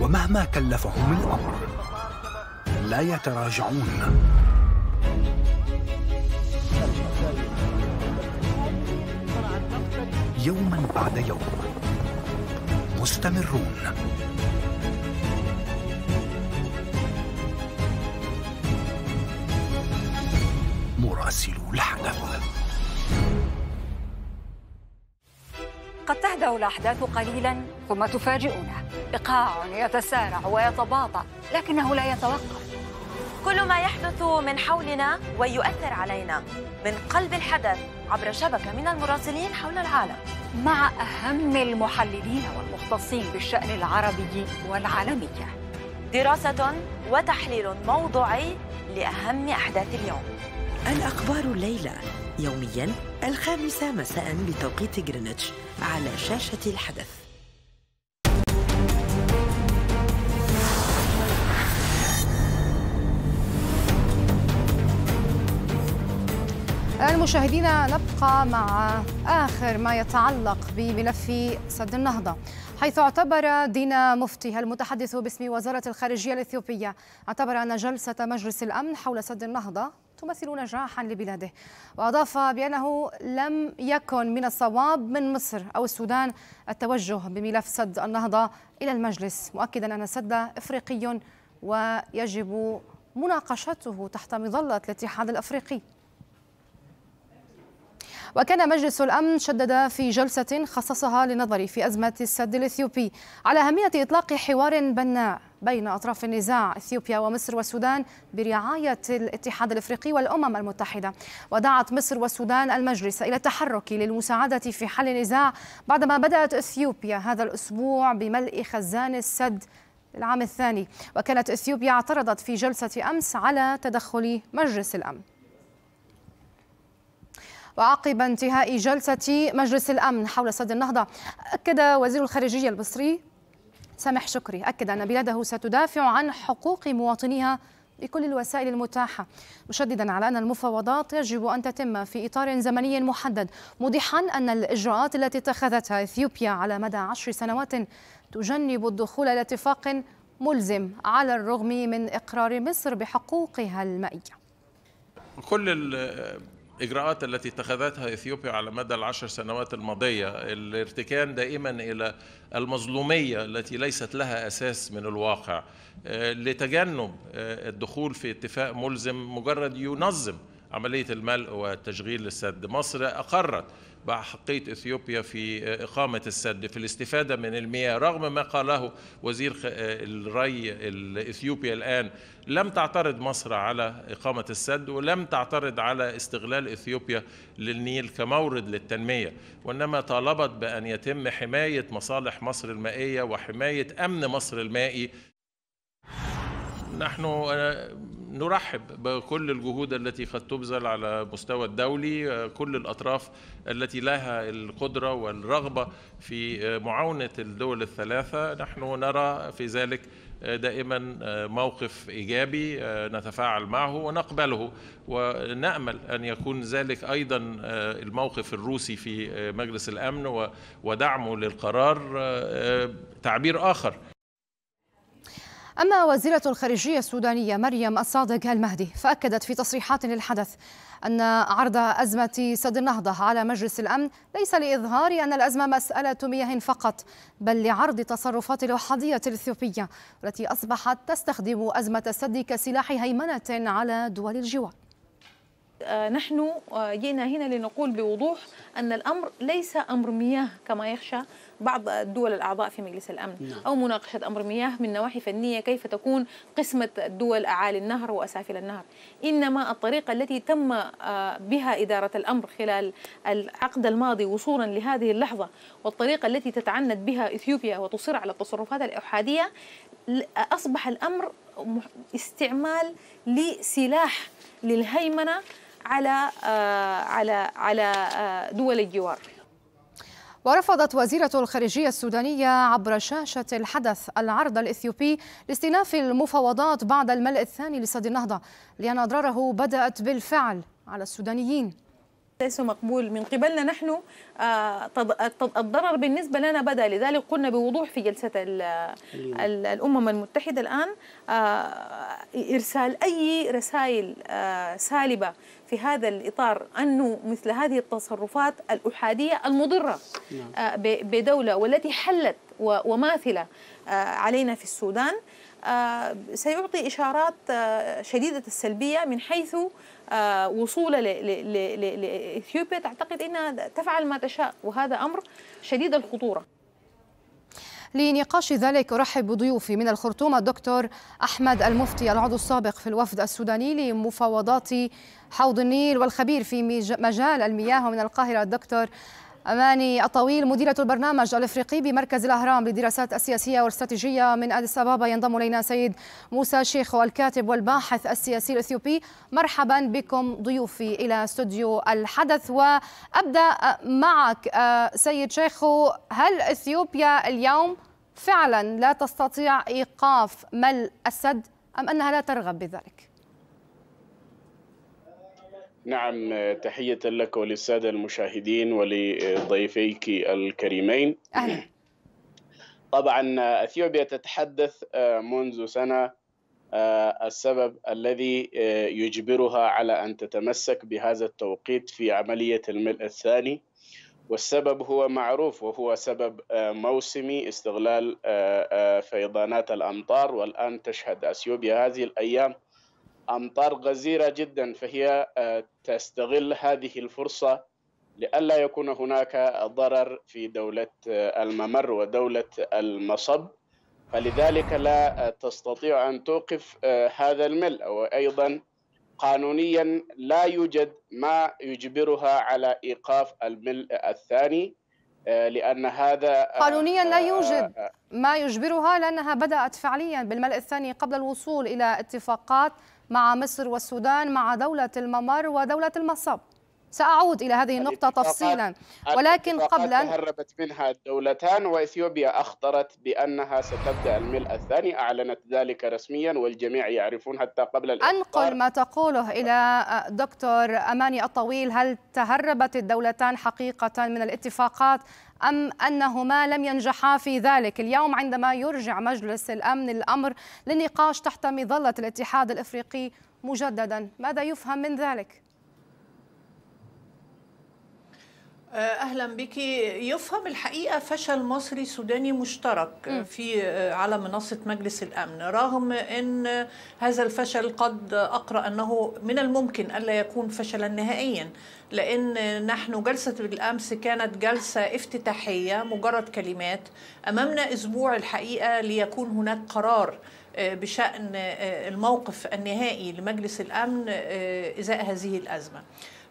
ومهما كلفهم الامر لا يتراجعون يوما بعد يوم مستمرون مراسلو الحدث قد تهدأ الأحداث قليلا ثم تفاجئنا إيقاع يتسارع ويتباطأ لكنه لا يتوقف كل ما يحدث من حولنا ويؤثر علينا من قلب الحدث عبر شبكة من المراسلين حول العالم مع أهم المحللين والمختصين بالشأن العربي والعالمي دراسة وتحليل موضوعي لأهم أحداث اليوم الأخبار الليلة يوميا الخامسة مساء بتوقيت جرينتش على شاشة الحدث الآن مشاهدينا نبقى مع آخر ما يتعلق بملف سد النهضة حيث اعتبر دينا مفتي المتحدث باسم وزارة الخارجية الإثيوبية اعتبر أن جلسة مجلس الأمن حول سد النهضة تمثل نجاحا لبلاده وأضاف بأنه لم يكن من الصواب من مصر أو السودان التوجه بملف سد النهضة إلى المجلس مؤكدا أن السد إفريقي ويجب مناقشته تحت مظلة الاتحاد الأفريقي وكان مجلس الأمن شدد في جلسة خصصها للنظر في أزمة السد الإثيوبي على أهمية إطلاق حوار بناء بين أطراف النزاع إثيوبيا ومصر والسودان برعاية الاتحاد الإفريقي والأمم المتحدة ودعت مصر والسودان المجلس إلى التحرك للمساعدة في حل النزاع بعدما بدأت إثيوبيا هذا الأسبوع بملء خزان السد العام الثاني وكانت إثيوبيا اعترضت في جلسة أمس على تدخل مجلس الأمن وعقب انتهاء جلسة مجلس الأمن حول سد النهضة أكد وزير الخارجية المصري سامح شكري أكد أن بلاده ستدافع عن حقوق مواطنيها بكل الوسائل المتاحة مشددا على أن المفاوضات يجب أن تتم في إطار زمني محدد موضحا أن الإجراءات التي اتخذتها إثيوبيا على مدى عشر سنوات تجنب الدخول إلى اتفاق ملزم على الرغم من إقرار مصر بحقوقها المائية كل الإجراءات التي اتخذتها إثيوبيا على مدى العشر سنوات الماضية الارتكان دائما إلى المظلومية التي ليست لها أساس من الواقع آه، لتجنب آه، الدخول في اتفاق ملزم مجرد ينظم عملية الملء وتشغيل السد مصر أقرت بأحقية إثيوبيا في آه، إقامة السد في الاستفادة من المياه رغم ما قاله وزير آه، الري الإثيوبي الآن لم تعترض مصر على إقامة السد ولم تعترض على استغلال إثيوبيا للنيل كمورد للتنمية وإنما طالبت بأن يتم حماية مصالح مصر المائية وحماية أمن مصر المائي نحن آه، نرحب بكل الجهود التي قد تبذل على مستوى الدولي كل الأطراف التي لها القدرة والرغبة في معاونة الدول الثلاثة نحن نرى في ذلك دائما موقف ايجابي نتفاعل معه ونقبله ونامل ان يكون ذلك ايضا الموقف الروسي في مجلس الامن ودعمه للقرار تعبير اخر أما وزيرة الخارجية السودانية مريم الصادق المهدي فأكدت في تصريحات للحدث أن عرض أزمة سد النهضة على مجلس الأمن ليس لإظهار أن الأزمة مسألة مياه فقط بل لعرض تصرفات الوحدية الإثيوبية التي أصبحت تستخدم أزمة السد كسلاح هيمنة على دول الجوار آه، نحن آه، جئنا هنا لنقول بوضوح أن الأمر ليس أمر مياه كما يخشى بعض الدول الأعضاء في مجلس الأمن نعم. أو مناقشة أمر مياه من نواحي فنية كيف تكون قسمة الدول أعالي النهر وأسافل النهر إنما الطريقة التي تم آه، بها إدارة الأمر خلال العقد الماضي وصولا لهذه اللحظة والطريقة التي تتعند بها إثيوبيا وتصر على التصرفات الإحادية أصبح الأمر استعمال لسلاح للهيمنة آه، على على على آه، دول الجوار ورفضت وزيرة الخارجية السودانية عبر شاشة الحدث العرض الإثيوبي لاستئناف المفاوضات بعد الملء الثاني لسد النهضة لأن أضراره بدأت بالفعل على السودانيين ليس مقبول من قبلنا نحن آه، الضرر بالنسبة لنا بدا لذلك قلنا بوضوح في جلسة الأمم المتحدة الآن آه، إرسال أي رسائل آه، سالبة في هذا الإطار أنه مثل هذه التصرفات الأحادية المضرة نعم. بدولة والتي حلت وماثلة علينا في السودان سيعطي إشارات شديدة السلبية من حيث آه، وصوله لاثيوبيا تعتقد انها تفعل ما تشاء وهذا امر شديد الخطوره لنقاش ذلك أرحب بضيوفي من الخرطوم الدكتور أحمد المفتي العضو السابق في الوفد السوداني لمفاوضات حوض النيل والخبير في مجال المياه ومن القاهرة الدكتور أماني الطويل مديرة البرنامج الإفريقي بمركز الأهرام للدراسات السياسية والاستراتيجية من أديس أبابا ينضم إلينا سيد موسى شيخو الكاتب والباحث السياسي الإثيوبي مرحبا بكم ضيوفي إلى استوديو الحدث وأبدأ معك آه، سيد شيخو هل إثيوبيا اليوم فعلا لا تستطيع إيقاف مل الأسد أم أنها لا ترغب بذلك؟ نعم تحية لك وللسادة المشاهدين ولضيفيك الكريمين أهلا طبعا أثيوبيا تتحدث آه، منذ سنة آه، السبب الذي آه، يجبرها على أن تتمسك بهذا التوقيت في عملية الملء الثاني والسبب هو معروف وهو سبب موسمي استغلال فيضانات الأمطار والآن تشهد أثيوبيا هذه الأيام أمطار غزيرة جدا فهي آه، تستغل هذه الفرصة لئلا يكون هناك ضرر في دولة آه، الممر ودولة المصب فلذلك لا آه، تستطيع أن توقف هذا الملء وأيضا قانونيا لا يوجد ما يجبرها على إيقاف الملء الثاني لأن هذا قانونيا لا يوجد ما يجبرها لأنها بدأت فعليا بالملء الثاني قبل الوصول إلى اتفاقات مع مصر والسودان مع دولة الممر ودولة المصب سأعود إلى هذه النقطة تفصيلا ولكن قبلا تهربت منها الدولتان وإثيوبيا أخطرت بأنها ستبدأ الملء الثاني أعلنت ذلك رسميا والجميع يعرفون حتى قبل الإفطار أنقل ما تقوله إلى آه، دكتور أماني الطويل هل تهربت الدولتان حقيقة من الاتفاقات أم أنهما لم ينجحا في ذلك اليوم عندما يرجع مجلس الأمن الأمر للنقاش تحت مظلة الاتحاد الإفريقي مجددا ماذا يفهم من ذلك؟ آه، اهلا بك يفهم الحقيقه فشل مصري سوداني مشترك في آه، على منصه مجلس الامن رغم ان هذا الفشل قد اقرا انه من الممكن الا يكون فشلا نهائيا لان نحن جلسه الامس كانت جلسه افتتاحيه مجرد كلمات امامنا اسبوع الحقيقه ليكون هناك قرار آه، بشان الموقف النهائي لمجلس الامن ازاء هذه الازمه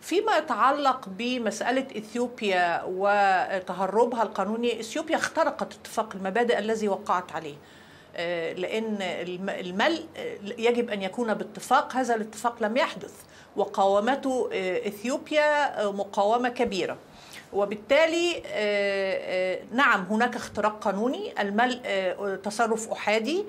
فيما يتعلق بمسألة إثيوبيا وتهربها القانوني إثيوبيا اخترقت اتفاق المبادئ الذي وقعت عليه آه، لأن الملء يجب أن يكون باتفاق هذا الاتفاق لم يحدث وقاومته آه، إثيوبيا آه، مقاومة كبيرة وبالتالي نعم هناك اختراق قانوني الملء تصرف احادي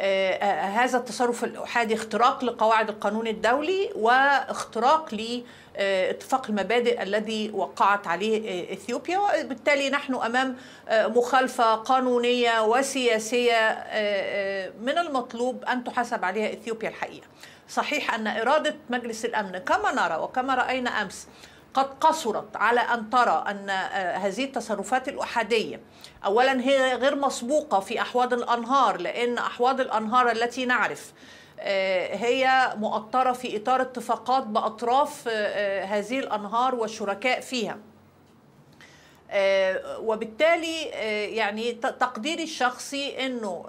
آه، آه، هذا التصرف الأحادي اختراق لقواعد القانون الدولي واختراق لاتفاق المبادئ الذي وقعت عليه إثيوبيا وبالتالي نحن أمام آه، مخالفة قانونية وسياسية من المطلوب أن تحاسب عليها إثيوبيا الحقيقة صحيح أن إرادة مجلس الأمن كما نرى وكما رأينا أمس قد قصرت على أن ترى أن آه، هذه التصرفات الأحادية أولا هي غير مسبوقة في أحواض الأنهار لأن أحواض الأنهار التي نعرف آه، هي مؤطرة في إطار اتفاقات بأطراف آه، هذه الأنهار والشركاء فيها وبالتالي يعني تقديري الشخصي أنه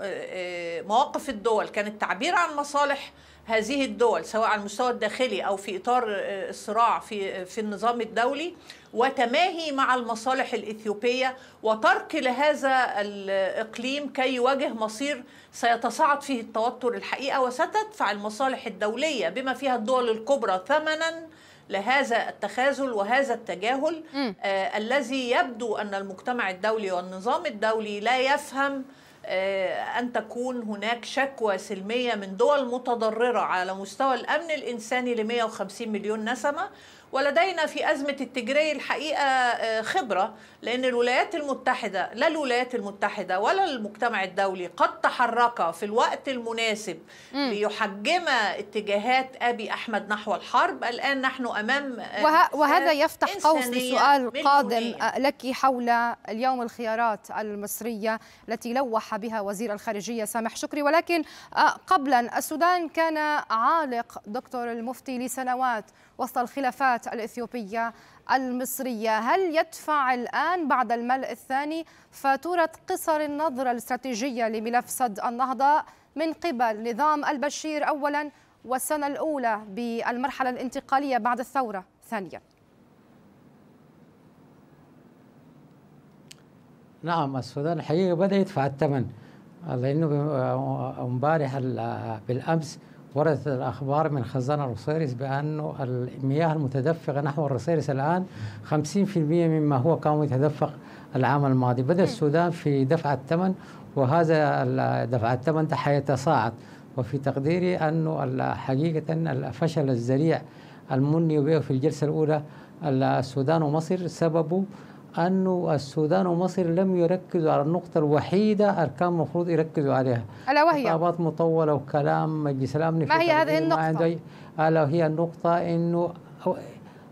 مواقف الدول كانت تعبير عن مصالح هذه الدول سواء على المستوى الداخلي أو في إطار الصراع آه، في, آه، في النظام الدولي وتماهي مع المصالح الإثيوبية وترك لهذا الإقليم كي يواجه مصير سيتصاعد فيه التوتر الحقيقة وستدفع المصالح الدولية بما فيها الدول الكبرى ثمناً لهذا التخاذل وهذا التجاهل آه الذي يبدو ان المجتمع الدولي والنظام الدولي لا يفهم آه، أن تكون هناك شكوى سلمية من دول متضررة على مستوى الأمن الإنساني ل 150 مليون نسمة ولدينا في أزمة التجري الحقيقة آه، خبرة لأن الولايات المتحدة لا الولايات المتحدة ولا المجتمع الدولي قد تحرك في الوقت المناسب ليحجم اتجاهات أبي أحمد نحو الحرب الآن نحن أمام آه، وه... وهذا يفتح قوس لسؤال قادم آه، لك حول اليوم الخيارات المصرية التي لوح بها وزير الخارجية سامح شكري ولكن قبلا السودان كان عالق دكتور المفتي لسنوات وسط الخلافات الإثيوبية المصرية هل يدفع الآن بعد الملء الثاني فاتورة قصر النظرة الاستراتيجية لملف سد النهضة من قبل نظام البشير أولا والسنة الأولى بالمرحلة الانتقالية بعد الثورة ثانيا نعم السودان الحقيقة بدأ يدفع الثمن لأنه امبارح آه، آه، آه، بالأمس وردت الأخبار من خزان الرصيرس بأنه المياه المتدفقة نحو الرصيرس الآن 50% مما هو كان متدفق العام الماضي بدأ السودان في دفع الثمن وهذا دفع الثمن ده حيتصاعد وفي تقديري أنه حقيقة الفشل الذريع المني به في الجلسة الأولى السودان ومصر سببه أن السودان ومصر لم يركزوا على النقطة الوحيدة أركان المفروض يركزوا عليها ألا وهي خطابات مطولة وكلام مجلس الأمن ما هي هذه النقطة؟ ألا وهي النقطة أنه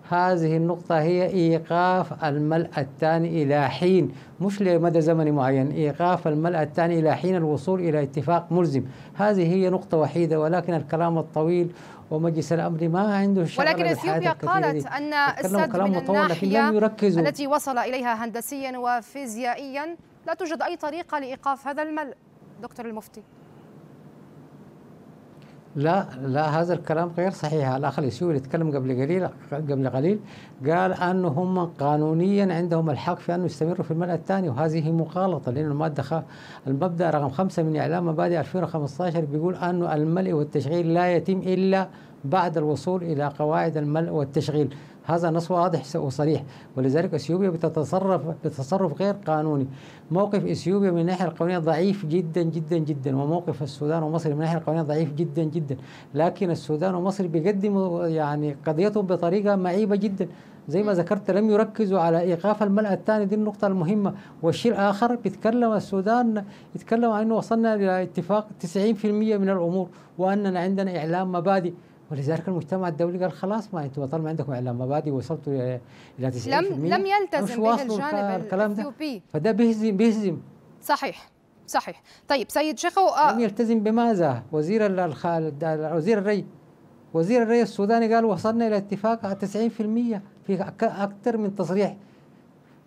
هذه النقطة هي إيقاف الملء الثاني إلى حين مش لمدى زمني معين إيقاف الملء الثاني إلى حين الوصول إلى اتفاق ملزم هذه هي نقطة وحيدة ولكن الكلام الطويل ومجلس الامر ما عنده شغل ولكن اثيوبيا قالت ان السد من الناحيه التي وصل اليها هندسيا وفيزيائيا لا توجد اي طريقه لايقاف هذا الملء دكتور المفتي لا لا هذا الكلام غير صحيح الاخ اليسوي اللي تكلم قبل قليل قبل قليل قال انه هم قانونيا عندهم الحق في انه يستمروا في الملأ الثاني وهذه مغالطه لان الماده خ... المبدا رقم خمسه من اعلام مبادئ 2015 بيقول انه الملء والتشغيل لا يتم الا بعد الوصول إلى قواعد الملء والتشغيل هذا نص واضح وصريح ولذلك اثيوبيا بتتصرف بتصرف غير قانوني موقف اثيوبيا من الناحيه القانونيه ضعيف جدا جدا جدا وموقف السودان ومصر من الناحيه القانونيه ضعيف جدا جدا لكن السودان ومصر بيقدموا يعني قضيتهم بطريقه معيبه جدا زي ما ذكرت لم يركزوا على ايقاف الملء الثاني دي النقطه المهمه والشيء الاخر بيتكلم السودان يتكلم عن انه وصلنا الى اتفاق 90% من الامور واننا عندنا اعلام مبادئ ولذلك المجتمع الدولي قال خلاص ما انتم طالما عندكم اعلام مبادئ وصلتوا الى 90% لم لم يلتزم به الجانب الاثيوبي فده بيهزم بيهزم صحيح صحيح طيب سيد شيخو آه لم يلتزم بماذا وزير وزير الري وزير الري السوداني قال وصلنا الى اتفاق على 90% في اكثر من تصريح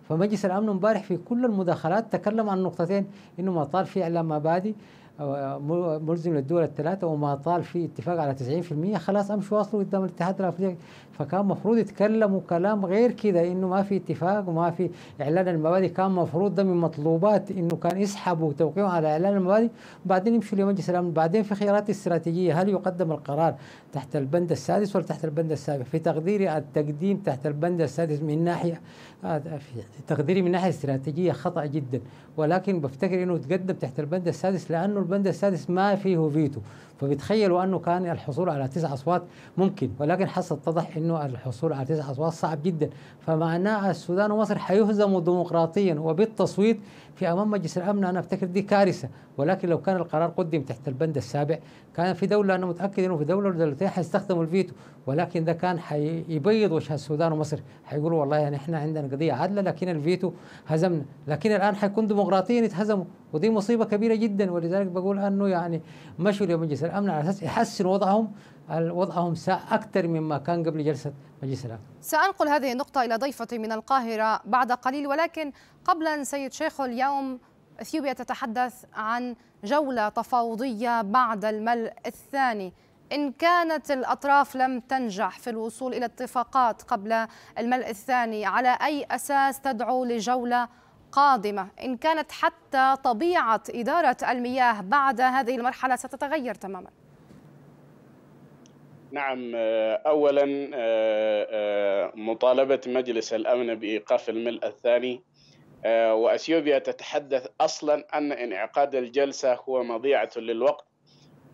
فمجلس الامن امبارح في كل المداخلات تكلم عن نقطتين انه ما طال في اعلام مبادئ ملزم للدول الثلاثه وما طال في اتفاق على 90% خلاص امشوا واصلوا قدام الاتحاد الافريقي فكان مفروض يتكلموا كلام غير كذا انه ما في اتفاق وما في اعلان المبادئ كان مفروض ده من مطلوبات انه كان يسحبوا توقيعهم على اعلان المبادئ بعدين يمشوا لمجلس الامن بعدين في خيارات استراتيجيه هل يقدم القرار تحت البند السادس ولا تحت البند السابع في تقديري التقديم تحت البند السادس من ناحيه تقديري من ناحيه استراتيجيه خطا جدا ولكن بفتكر انه تقدم تحت البند السادس لانه البند السادس ما فيه فيتو فبتخيلوا أنه كان الحصول على تسع أصوات ممكن ولكن حصل اتضح أنه الحصول على تسع أصوات صعب جدا فمعناها السودان ومصر حيهزموا ديمقراطيا وبالتصويت في أمام مجلس الأمن أنا أفتكر دي كارثة ولكن لو كان القرار قدم تحت البند السابع كان في دولة أنا متأكد أنه في دولة دولتين حيستخدموا الفيتو ولكن ده كان حيبيض وجه السودان ومصر حيقولوا والله يعني احنا عندنا قضية عادلة لكن الفيتو هزمنا لكن الآن حيكون ديمقراطيا يتهزموا ودي مصيبة كبيرة جدا ولذلك بقول أنه يعني مشوا لمجلس الامن على اساس يحسن وضعهم وضعهم اكثر مما كان قبل جلسه مجلس الامن. سانقل هذه النقطه الى ضيفتي من القاهره بعد قليل ولكن قبلا سيد شيخ اليوم اثيوبيا تتحدث عن جوله تفاوضيه بعد الملء الثاني. إن كانت الأطراف لم تنجح في الوصول إلى اتفاقات قبل الملء الثاني على أي أساس تدعو لجولة قادمة إن كانت حتى طبيعة إدارة المياه بعد هذه المرحلة ستتغير تماما نعم آه، أولا آه، آه، مطالبة مجلس الأمن بإيقاف الملء الثاني وأثيوبيا تتحدث أصلا أن انعقاد الجلسة هو مضيعة للوقت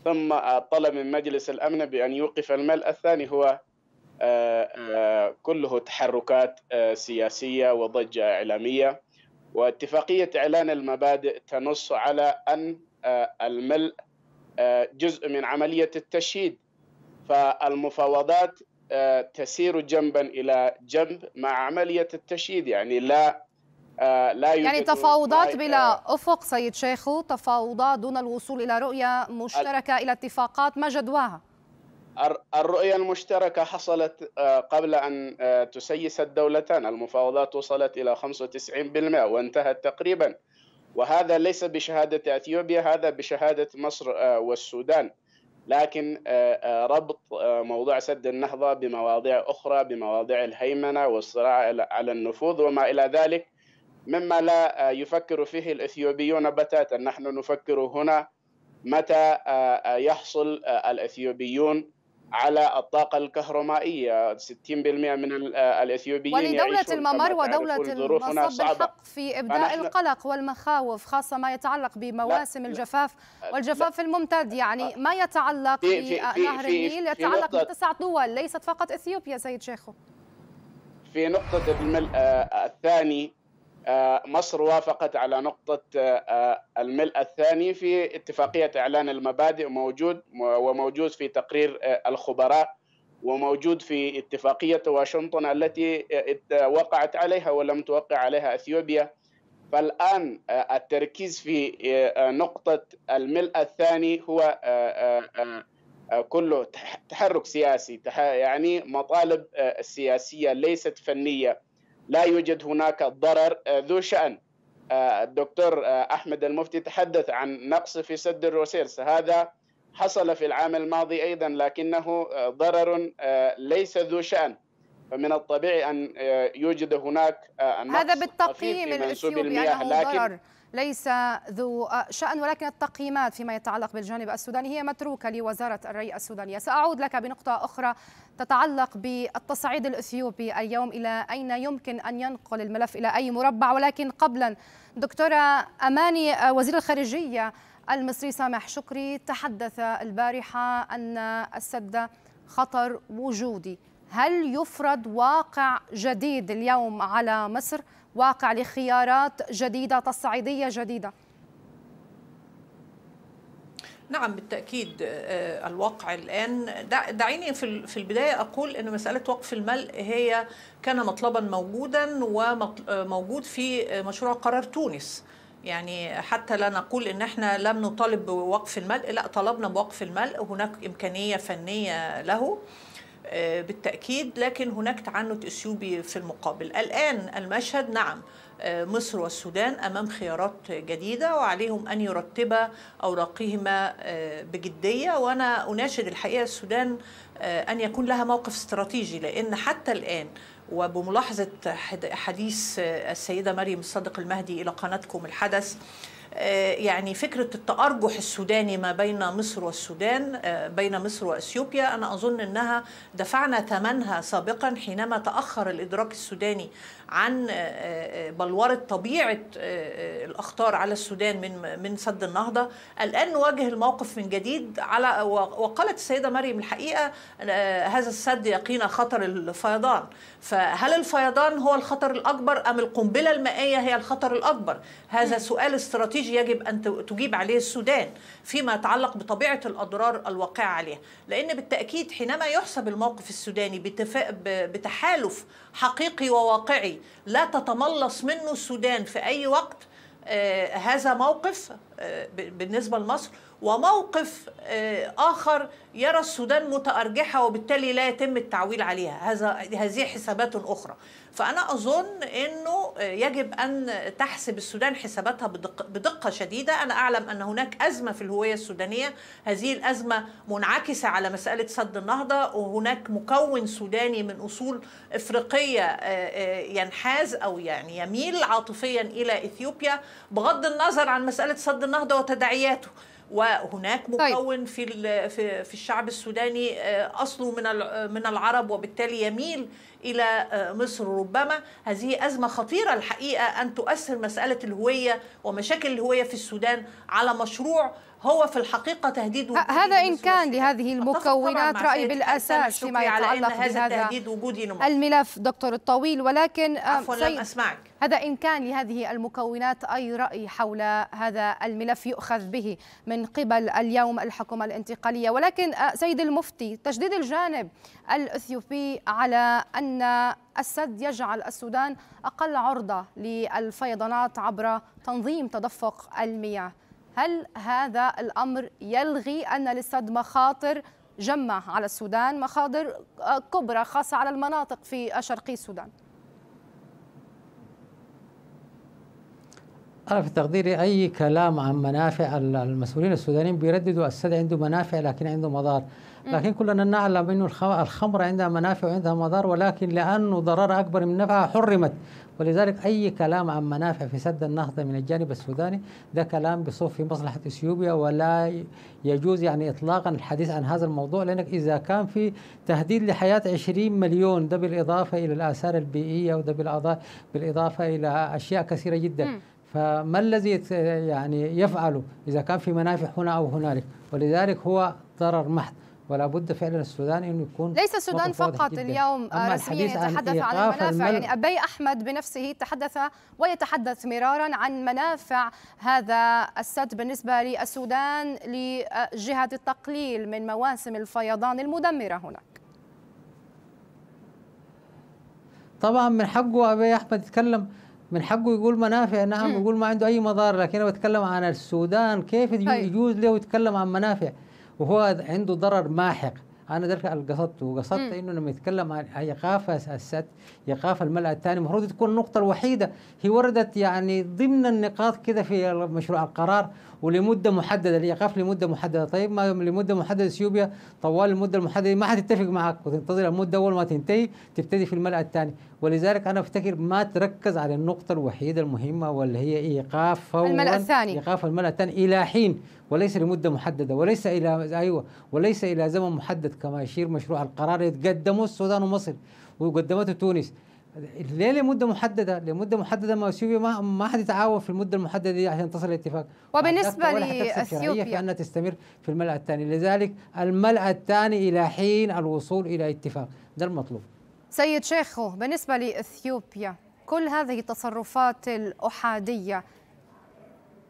ثم طلب من مجلس الأمن بأن يوقف الملء الثاني هو كله تحركات سياسية وضجة إعلامية واتفاقية إعلان المبادئ تنص على أن آه، الملء آه، جزء من عملية التشييد فالمفاوضات آه، تسير جنبا إلى جنب مع عملية التشييد يعني لا لا يعني تفاوضات بلا أفق سيد شيخو تفاوضات دون الوصول إلى رؤية مشتركة إلى اتفاقات ما جدواها الرؤية المشتركة حصلت آه، قبل أن آه، تسيس الدولتان المفاوضات وصلت إلى 95% وانتهت تقريبا وهذا ليس بشهادة أثيوبيا هذا بشهادة مصر آه، والسودان لكن ربط موضوع سد النهضة بمواضيع أخرى بمواضيع الهيمنة والصراع على النفوذ وما إلى ذلك مما لا يفكر فيه الإثيوبيون بتاتا نحن نفكر هنا متى يحصل الإثيوبيون على الطاقة الكهرومائية 60% من آه، الإثيوبيين ولدولة الممر ودولة المصب الحق في إبداء القلق والمخاوف خاصة ما يتعلق بمواسم لا الجفاف لا والجفاف لا الممتد يعني آه. ما يتعلق بنهر آه، النيل يتعلق بتسع دول ليست فقط إثيوبيا سيد شيخو في نقطة الملء الثاني آه، مصر وافقت على نقطة آه، آه، الملء الثاني في اتفاقية إعلان المبادئ موجود وموجود في تقرير الخبراء وموجود في اتفاقية واشنطن التي وقعت عليها ولم توقع عليها أثيوبيا فالآن التركيز في نقطة الملء الثاني هو كله تحرك سياسي يعني مطالب سياسية ليست فنية لا يوجد هناك ضرر آه، ذو شأن آه، الدكتور آه، أحمد المفتي تحدث عن نقص في سد الروسيرس هذا حصل في العام الماضي أيضا لكنه ضرر ليس ذو شأن فمن الطبيعي أن يوجد هناك هذا بالتقييم الإثيوبي أنه ضرر ليس ذو شأن ولكن التقييمات فيما يتعلق بالجانب السوداني هي متروكة لوزارة الري السودانية سأعود لك بنقطة أخرى تتعلق بالتصعيد الأثيوبي اليوم إلى أين يمكن أن ينقل الملف إلى أي مربع ولكن قبلا دكتورة أماني وزير الخارجية المصري سامح شكري تحدث البارحة أن السد خطر وجودي هل يفرض واقع جديد اليوم على مصر واقع لخيارات جديدة تصعيدية جديدة نعم بالتأكيد آه، آه، الواقع الآن دعيني في البداية أقول أن مسألة وقف الملء هي كان مطلبا موجودا وموجود آه، في مشروع قرار تونس يعني حتى لا نقول ان احنا لم نطالب بوقف الملء لا طلبنا بوقف الملء هناك امكانيه فنيه له بالتاكيد لكن هناك تعنت اثيوبي في المقابل الان المشهد نعم آه، مصر والسودان أمام خيارات جديدة وعليهم أن يرتب أوراقهما آه، بجدية وأنا أناشد الحقيقة السودان آه، أن يكون لها موقف استراتيجي لأن حتى الآن وبملاحظة حديث السيدة مريم الصادق المهدي إلى قناتكم الحدث يعني فكرة التأرجح السوداني ما بين مصر والسودان بين مصر وأثيوبيا أنا أظن أنها دفعنا ثمنها سابقا حينما تأخر الإدراك السوداني عن آه، آه، آه، بلورة طبيعة الأخطار على السودان من من سد النهضة الآن نواجه الموقف من جديد على وقالت السيدة مريم الحقيقة هذا السد يقينا خطر الفيضان فهل الفيضان هو الخطر الأكبر أم القنبلة المائية هي الخطر الأكبر هذا سؤال استراتيجي يجب أن تجيب عليه السودان فيما يتعلق بطبيعة الأضرار الواقعة عليها لأن بالتأكيد حينما يحسب الموقف السوداني بتحالف حقيقي وواقعي لا تتملص منه السودان في أي وقت آه، هذا موقف آه، بالنسبة لمصر وموقف آه، آخر يرى السودان متأرجحة وبالتالي لا يتم التعويل عليها هذا هذه حسابات أخرى فأنا أظن أنه آه، يجب أن تحسب السودان حساباتها بدقة, بدقة شديدة أنا أعلم أن هناك أزمة في الهوية السودانية هذه الأزمة منعكسة على مسألة سد النهضة وهناك مكون سوداني من أصول إفريقية آه، ينحاز أو يعني يميل عاطفيا إلى إثيوبيا بغض النظر عن مسألة سد النهضة وتداعياته وهناك طيب. مكون في في الشعب السوداني آه، اصله من آه، من العرب وبالتالي يميل الى آه، مصر ربما هذه ازمه خطيره الحقيقه ان تؤثر مساله الهويه ومشاكل الهويه في السودان على مشروع هو في الحقيقه تهديد هذا ان كان لهذه المكونات راي بالاساس فيما يتعلق بهذا التهديد وجودي الملف دكتور الطويل ولكن عفوا لم اسمعك هذا إن كان لهذه المكونات أي رأي حول هذا الملف يؤخذ به من قبل اليوم الحكومة الانتقالية ولكن آه، سيد المفتي تشديد الجانب الأثيوبي على أن السد يجعل السودان أقل عرضة للفيضانات عبر تنظيم تدفق المياه هل هذا الأمر يلغي أن للسد مخاطر جمع على السودان مخاطر آه، كبرى خاصة على المناطق في شرقي السودان؟ أنا في تقديري أي كلام عن منافع المسؤولين السودانيين بيرددوا السد عنده منافع لكن عنده مضار لكن كلنا نعلم أنه الخمر عندها منافع وعندها مضار ولكن لأنه ضرر أكبر من نفعها حرمت ولذلك أي كلام عن منافع في سد النهضة من الجانب السوداني ده كلام بصف في مصلحة إثيوبيا ولا يجوز يعني إطلاقا الحديث عن هذا الموضوع لأنك إذا كان في تهديد لحياة 20 مليون ده بالإضافة إلى الآثار البيئية وده بالإضافة إلى أشياء كثيرة جدا م. فما الذي يعني يفعله إذا كان في منافع هنا أو هنالك ولذلك هو ضرر محض ولا بد فعلا السودان انه يكون ليس السودان فقط اليوم رسميا آه، يتحدث عن, عن المنافع يعني ابي احمد بنفسه تحدث ويتحدث مرارا عن منافع هذا السد بالنسبه للسودان لجهه التقليل من مواسم الفيضان المدمره هناك طبعا من حقه ابي احمد يتكلم من حقه يقول منافع نعم يقول ما عنده اي مضار لكن انا بتكلم عن السودان كيف طيب. يجوز له يتكلم عن منافع وهو عنده ضرر ماحق انا ذلك قصدت وقصدت انه لما يتكلم عن ايقاف السد ايقاف الملأ الثاني المفروض تكون النقطه الوحيده هي وردت يعني ضمن النقاط كده في مشروع القرار ولمده محدده الايقاف لمده محدده طيب ما لمده محدده اثيوبيا طوال المده المحدده ما حتتفق معك وتنتظر المده اول ما تنتهي تبتدي في الملأ الثاني ولذلك انا افتكر ما تركز على النقطه الوحيده المهمه واللي هي إيه؟ ايقاف فورا الملأ الثاني ايقاف الملأ الثاني الى حين وليس لمده محدده وليس الى ايوه وليس الى زمن محدد كما يشير مشروع القرار يتقدمه السودان ومصر وقدمته تونس ليه لمده محدده؟ لمده محدده ما اثيوبيا ما ما حتتعاون في المده المحدده دي عشان تصل الاتفاق وبالنسبه لاثيوبيا كانها تستمر في الملأ الثاني، لذلك الملأ الثاني الى حين الوصول الى اتفاق، ده المطلوب. سيد شيخو بالنسبه لاثيوبيا كل هذه التصرفات الاحاديه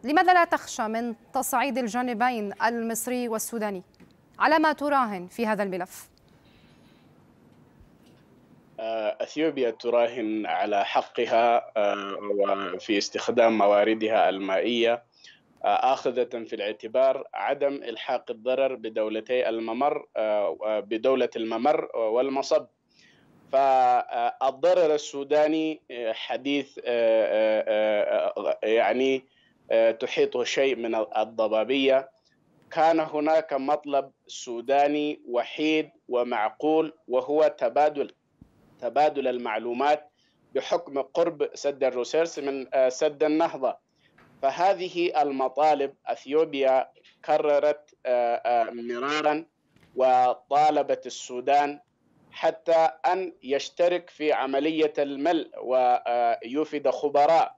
لماذا لا تخشى من تصعيد الجانبين المصري والسوداني؟ على ما تراهن في هذا الملف؟ آه، اثيوبيا تراهن على حقها آه، وفي استخدام مواردها المائيه آه، آخذة في الاعتبار عدم إلحاق الضرر بدولتي الممر بدولة الممر والمصب فالضرر السوداني حديث يعني تحيطه شيء من الضبابية كان هناك مطلب سوداني وحيد ومعقول وهو تبادل تبادل المعلومات بحكم قرب سد الروسيرس من آه، سد النهضة فهذه المطالب أثيوبيا كررت آه، آه، مرارا وطالبت السودان حتى أن يشترك في عملية الملء ويوفد خبراء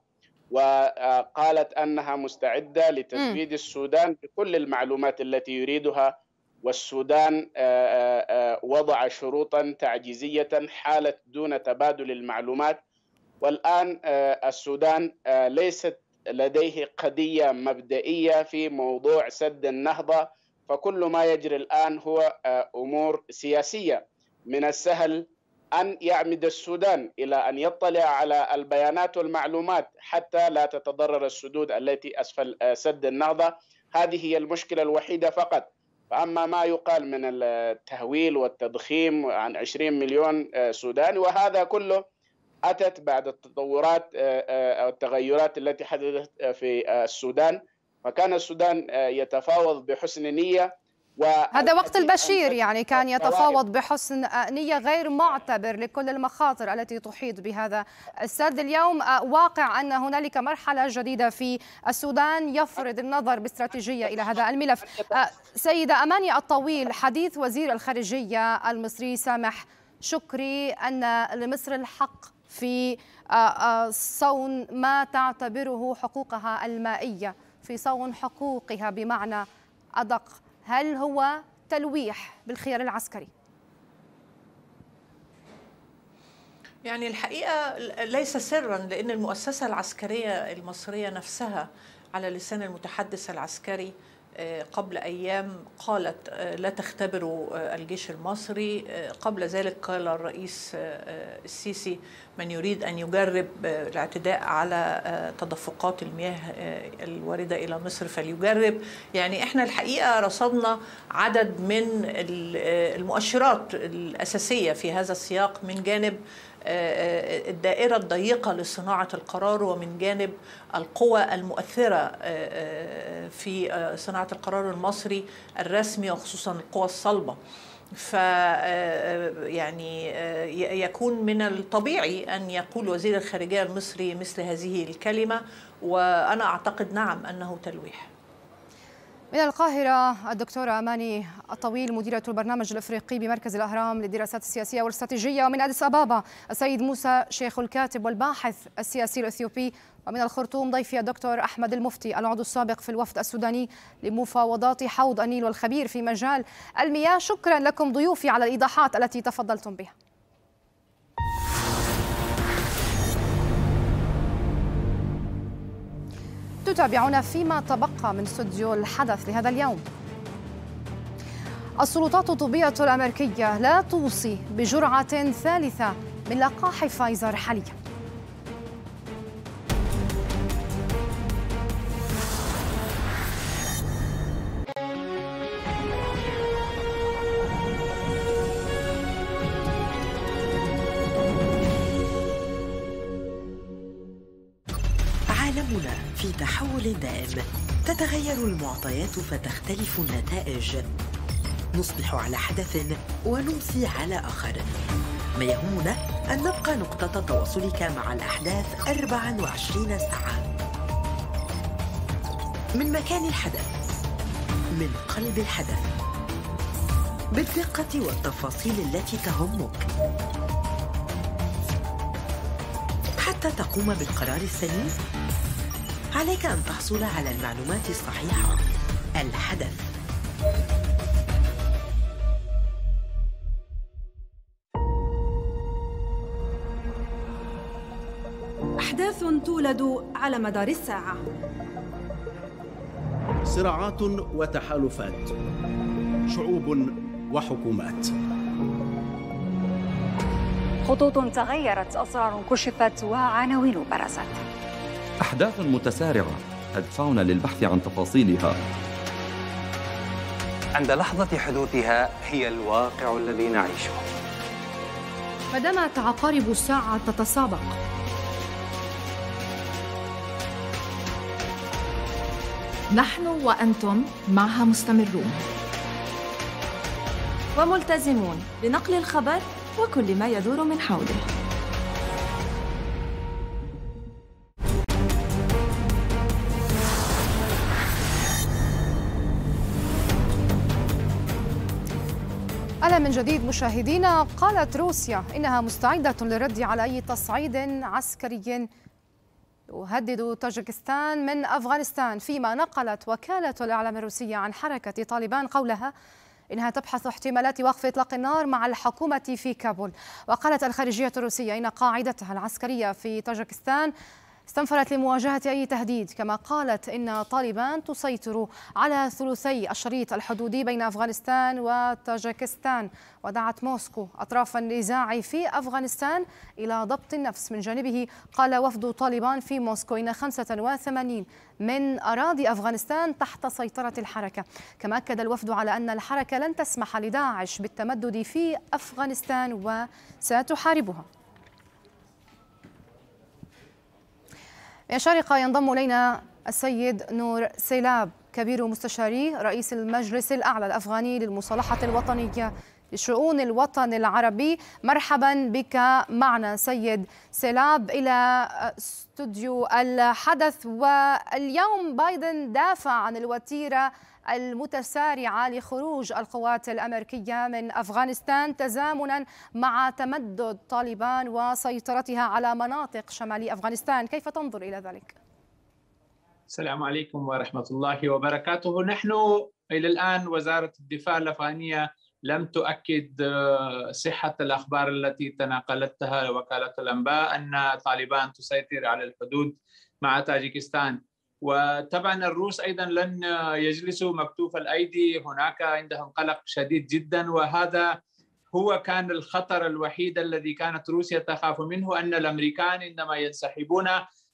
وقالت أنها مستعدة لتزويد السودان بكل المعلومات التي يريدها والسودان آه، آه، آه، وضع شروطا تعجيزية حالت دون تبادل المعلومات والآن السودان ليست لديه قضية مبدئية في موضوع سد النهضة فكل ما يجري الآن هو أمور سياسية من السهل أن يعمد السودان إلى أن يطلع على البيانات والمعلومات حتى لا تتضرر السدود التي أسفل سد النهضة هذه هي المشكلة الوحيدة فقط أما ما يقال من التهويل والتضخيم عن 20 مليون آه، سوداني وهذا كله أتت بعد التطورات آه، آه، أو التغيرات التي حدثت في السودان فكان السودان يتفاوض بحسن نية هذا وقت البشير يعني كان يتفاوض بحسن نية غير معتبر لكل المخاطر التي تحيط بهذا السد اليوم آه، واقع أن هنالك مرحلة جديدة في السودان يفرض النظر باستراتيجية إلى هذا الملف آه، سيدة أماني الطويل حديث وزير الخارجية المصري سامح شكري أن لمصر الحق في آه، صون ما تعتبره حقوقها المائية في صون حقوقها بمعنى أدق هل هو تلويح بالخيار العسكري؟ يعني الحقيقة ليس سرا لأن المؤسسة العسكرية المصرية نفسها على لسان المتحدث العسكري آه، قبل أيام قالت آه، لا تختبروا آه، الجيش المصري قبل ذلك قال الرئيس السيسي من يريد أن يجرب الاعتداء على تدفقات المياه الواردة إلى مصر فليجرب يعني إحنا الحقيقة رصدنا عدد من المؤشرات الأساسية في هذا السياق من جانب آه، آه، الدائرة الضيقة لصناعة القرار ومن جانب القوى المؤثرة آه، في صناعة القرار المصري الرسمي وخصوصا القوى الصلبة ف يعني يكون من الطبيعي ان يقول وزير الخارجيه المصري مثل هذه الكلمه وانا اعتقد نعم انه تلويح من القاهرة الدكتورة أماني الطويل مديرة البرنامج الإفريقي بمركز الأهرام للدراسات السياسية والاستراتيجية ومن أديس أبابا السيد موسى شيخ الكاتب والباحث السياسي الإثيوبي ومن الخرطوم ضيفي الدكتور أحمد المفتي العضو السابق في الوفد السوداني لمفاوضات حوض النيل والخبير في مجال المياه شكرا لكم ضيوفي على الإيضاحات التي تفضلتم بها تتابعون فيما تبقى من استوديو الحدث لهذا اليوم السلطات الطبية الأمريكية لا توصي بجرعة ثالثة من لقاح فايزر حالياً تتغير المعطيات فتختلف النتائج نصبح على حدث ونمسي على آخر ما يهمنا أن نبقى نقطة تواصلك مع الأحداث 24 ساعة من مكان الحدث من قلب الحدث بالدقة والتفاصيل التي تهمك حتى تقوم بالقرار السليم عليك أن تحصل على المعلومات الصحيحة الحدث أحداث تولد على مدار الساعة صراعات وتحالفات شعوب وحكومات خطوط تغيرت أسرار كشفت وعناوين برزت أحداث متسارعة تدفعنا للبحث عن تفاصيلها عند لحظة حدوثها هي الواقع الذي نعيشه فدمت عقارب الساعة تتسابق نحن وأنتم معها مستمرون وملتزمون بنقل الخبر وكل ما يدور من حوله من جديد مشاهدينا قالت روسيا إنها مستعدة للرد على أي تصعيد عسكري يهدد طاجكستان من أفغانستان فيما نقلت وكالة الإعلام الروسية عن حركة طالبان قولها إنها تبحث احتمالات وقف إطلاق النار مع الحكومة في كابول وقالت الخارجية الروسية إن قاعدتها العسكرية في طاجكستان استنفرت لمواجهة أي تهديد كما قالت إن طالبان تسيطر على ثلثي الشريط الحدودي بين أفغانستان وطاجكستان ودعت موسكو أطراف النزاع في أفغانستان إلى ضبط النفس من جانبه قال وفد طالبان في موسكو إن 85 من أراضي أفغانستان تحت سيطرة الحركة كما أكد الوفد على أن الحركة لن تسمح لداعش بالتمدد في أفغانستان وستحاربها يا شارقة ينضم إلينا السيد نور سيلاب كبير مستشاري رئيس المجلس الأعلى الأفغاني للمصالحة الوطنية لشؤون الوطن العربي مرحبا بك معنا سيد سيلاب إلى استوديو الحدث واليوم بايدن دافع عن الوتيرة المتسارعة لخروج القوات الأمريكية من أفغانستان تزامنا مع تمدد طالبان وسيطرتها على مناطق شمال أفغانستان كيف تنظر إلى ذلك؟ السلام عليكم ورحمة الله وبركاته نحن إلى الآن وزارة الدفاع الأفغانية لم تؤكد آه، صحة الأخبار التي تناقلتها وكالة الأنباء أن طالبان تسيطر على الحدود مع تاجيكستان وطبعا الروس ايضا لن يجلسوا مكتوف الايدي هناك عندهم قلق شديد جدا وهذا هو كان الخطر الوحيد الذي كانت روسيا تخاف منه ان الامريكان عندما ينسحبون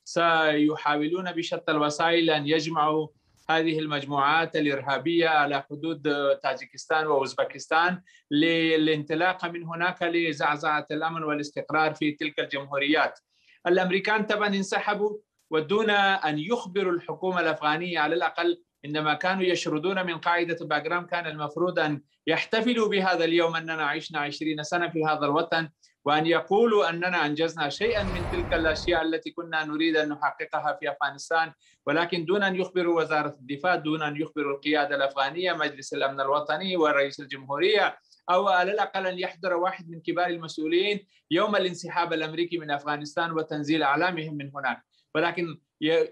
سيحاولون بشتى الوسائل ان يجمعوا هذه المجموعات الارهابيه على حدود تاجكستان واوزبكستان للانطلاق من هناك لزعزعه الامن والاستقرار في تلك الجمهوريات. الامريكان طبعا انسحبوا ودون أن يخبروا الحكومة الأفغانية على الأقل عندما كانوا يشردون من قاعدة باجرام كان المفروض أن يحتفلوا بهذا اليوم أننا عشنا عشرين سنة في هذا الوطن وأن يقولوا أننا أنجزنا شيئا من تلك الأشياء التي كنا نريد أن نحققها في أفغانستان ولكن دون أن يخبروا وزارة الدفاع دون أن يخبروا القيادة الأفغانية مجلس الأمن الوطني ورئيس الجمهورية أو على الأقل أن يحضر واحد من كبار المسؤولين يوم الانسحاب الأمريكي من أفغانستان وتنزيل أعلامهم من هناك ولكن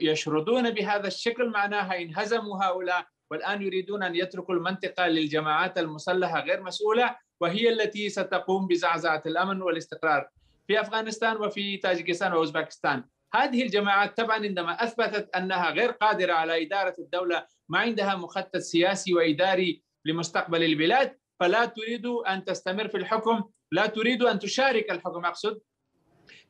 يشردون بهذا الشكل معناها انهزموا هؤلاء والان يريدون ان يتركوا المنطقه للجماعات المسلحه غير مسؤوله وهي التي ستقوم بزعزعه الامن والاستقرار في افغانستان وفي تاجكستان واوزباكستان هذه الجماعات طبعا عندما اثبتت انها غير قادره على اداره الدوله ما عندها مخطط سياسي واداري لمستقبل البلاد فلا تريد ان تستمر في الحكم، لا تريد ان تشارك الحكم اقصد.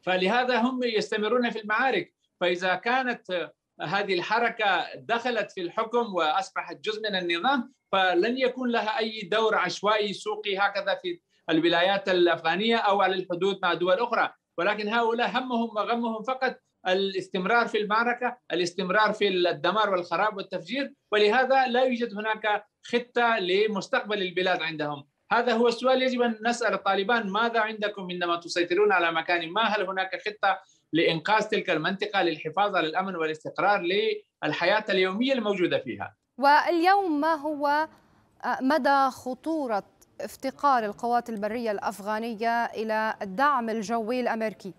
فلهذا هم يستمرون في المعارك فاذا كانت هذه الحركه دخلت في الحكم واصبحت جزء من النظام فلن يكون لها اي دور عشوائي سوقي هكذا في الولايات الافغانيه او على الحدود مع دول اخرى ولكن هؤلاء همهم وغمهم فقط الاستمرار في المعركه، الاستمرار في الدمار والخراب والتفجير، ولهذا لا يوجد هناك خطه لمستقبل البلاد عندهم، هذا هو السؤال يجب ان نسال الطالبان ماذا عندكم عندما تسيطرون على مكان ما؟ هل هناك خطه لإنقاذ تلك المنطقة للحفاظ على الأمن والاستقرار للحياة اليومية الموجودة فيها واليوم ما هو آه، مدى خطورة افتقار القوات البرية الأفغانية إلى الدعم الجوي الأمريكي؟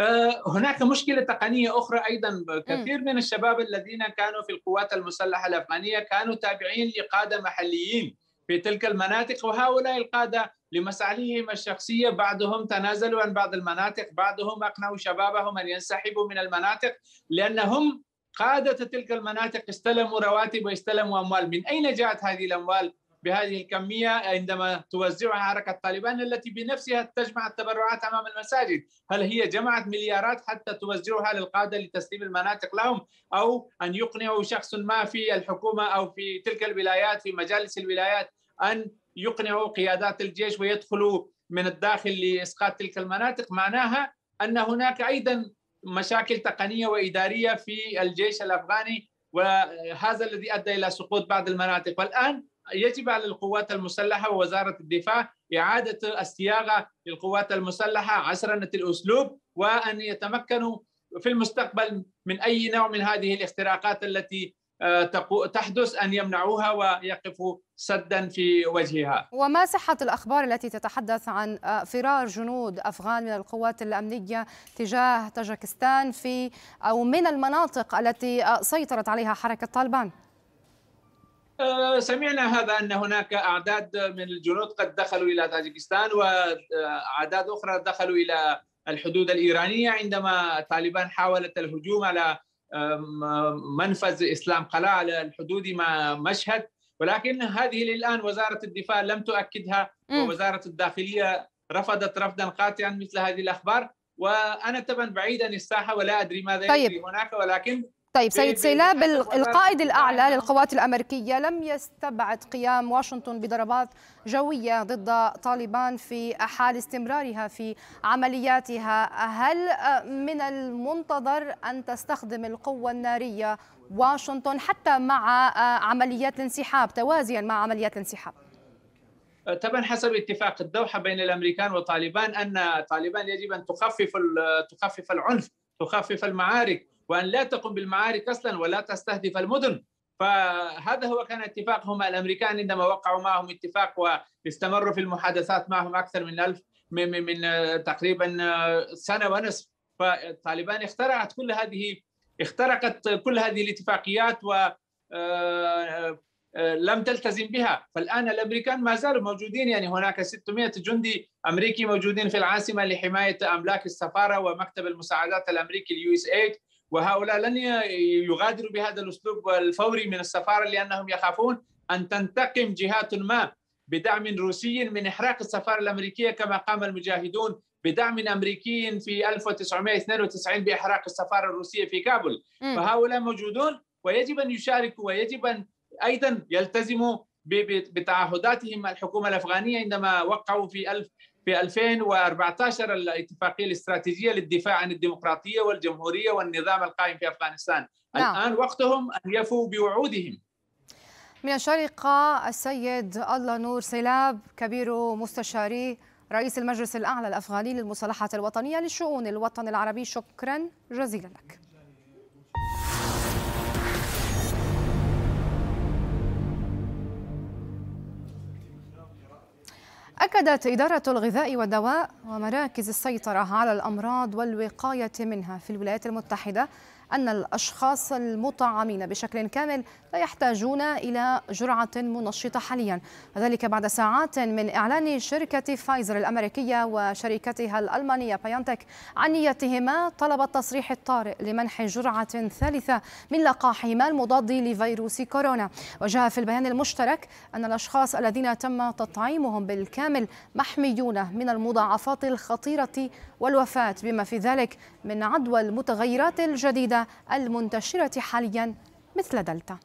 آه، هناك مشكلة تقنية أخرى أيضا كثير من الشباب الذين كانوا في القوات المسلحة الأفغانية كانوا تابعين لقادة محليين في تلك المناطق وهؤلاء القادة لمصالحهم الشخصية بعضهم تنازلوا عن بعض المناطق بعضهم أقنعوا شبابهم أن ينسحبوا من المناطق لأنهم قادة تلك المناطق استلموا رواتب واستلموا أموال من أين جاءت هذه الأموال بهذه الكمية عندما توزعها حركة طالبان التي بنفسها تجمع التبرعات أمام المساجد هل هي جمعت مليارات حتى توزعها للقادة لتسليم المناطق لهم أو أن يقنعوا شخص ما في الحكومة أو في تلك الولايات في مجالس الولايات ان يقنعوا قيادات الجيش ويدخلوا من الداخل لاسقاط تلك المناطق معناها ان هناك ايضا مشاكل تقنيه واداريه في الجيش الافغاني وهذا الذي ادى الى سقوط بعض المناطق والان يجب على القوات المسلحه ووزاره الدفاع اعاده الصياغه للقوات المسلحه عسرنه الاسلوب وان يتمكنوا في المستقبل من اي نوع من هذه الاختراقات التي آه، تحدث ان يمنعوها ويقفوا سدا في وجهها. وما صحه الاخبار التي تتحدث عن آه، فرار جنود افغان من القوات الامنيه تجاه طاجكستان في او من المناطق التي آه، سيطرت عليها حركه طالبان؟ سمعنا هذا ان هناك اعداد من الجنود قد دخلوا الى تاجكستان واعداد اخرى دخلوا الى الحدود الايرانيه عندما طالبان حاولت الهجوم على منفذ اسلام قلعه على الحدود مع مشهد ولكن هذه للان وزاره الدفاع لم تؤكدها ووزاره الداخليه رفضت رفضا قاطعا مثل هذه الاخبار وانا طبعا بعيد عن الساحه ولا ادري ماذا طيب. يجري هناك ولكن طيب سيد سيلاب القائد الأعلى للقوات الأمريكية لم يستبعد قيام واشنطن بضربات جوية ضد طالبان في حال استمرارها في عملياتها هل من المنتظر أن تستخدم القوة النارية واشنطن حتى مع عمليات الانسحاب توازيا مع عمليات الانسحاب؟ طبعا حسب اتفاق الدوحه بين الامريكان وطالبان ان طالبان يجب ان تخفف تخفف العنف تخفف المعارك وأن لا تقوم بالمعارك أصلا ولا تستهدف المدن فهذا هو كان اتفاقهم الامريكان عندما وقعوا معهم اتفاق واستمروا في المحادثات معهم اكثر من الف من, من, من تقريبا سنه ونصف فالطالبان اخترعت كل هذه اخترقت كل هذه الاتفاقيات و آه، لم تلتزم بها فالان الامريكان ما زالوا موجودين يعني هناك 600 جندي امريكي موجودين في العاصمه لحمايه املاك السفاره ومكتب المساعدات الامريكي اليو اس 8 وهؤلاء لن يغادروا بهذا الاسلوب الفوري من السفاره لانهم يخافون ان تنتقم جهات ما بدعم روسي من احراق السفاره الامريكيه كما قام المجاهدون بدعم امريكي في 1992 باحراق السفاره الروسيه في كابول م. فهؤلاء موجودون ويجب ان يشاركوا ويجب ان ايضا يلتزموا بتعهداتهم الحكومه الافغانيه عندما وقعوا في في 2014 الاتفاقيه الاستراتيجيه للدفاع عن الديمقراطيه والجمهوريه والنظام القائم في افغانستان، نعم. الان وقتهم ان يفوا بوعودهم. من الشرقة السيد الله نور سلاب كبير مستشاري رئيس المجلس الاعلى الافغاني للمصالحه الوطنيه لشؤون الوطن العربي شكرا جزيلا لك. أكدت إدارة الغذاء والدواء ومراكز السيطرة على الأمراض والوقاية منها في الولايات المتحدة أن الأشخاص المطعمين بشكل كامل لا يحتاجون إلى جرعة منشطة حاليا وذلك بعد ساعات من إعلان شركة فايزر الأمريكية وشركتها الألمانية بايونتك عن نيتهما طلب التصريح الطارئ لمنح جرعة ثالثة من لقاحهما المضاد لفيروس كورونا وجاء في البيان المشترك أن الأشخاص الذين تم تطعيمهم بالكامل محميون من المضاعفات الخطيرة والوفاة بما في ذلك من عدوى المتغيرات الجديدة المنتشرة حاليا مثل دلتا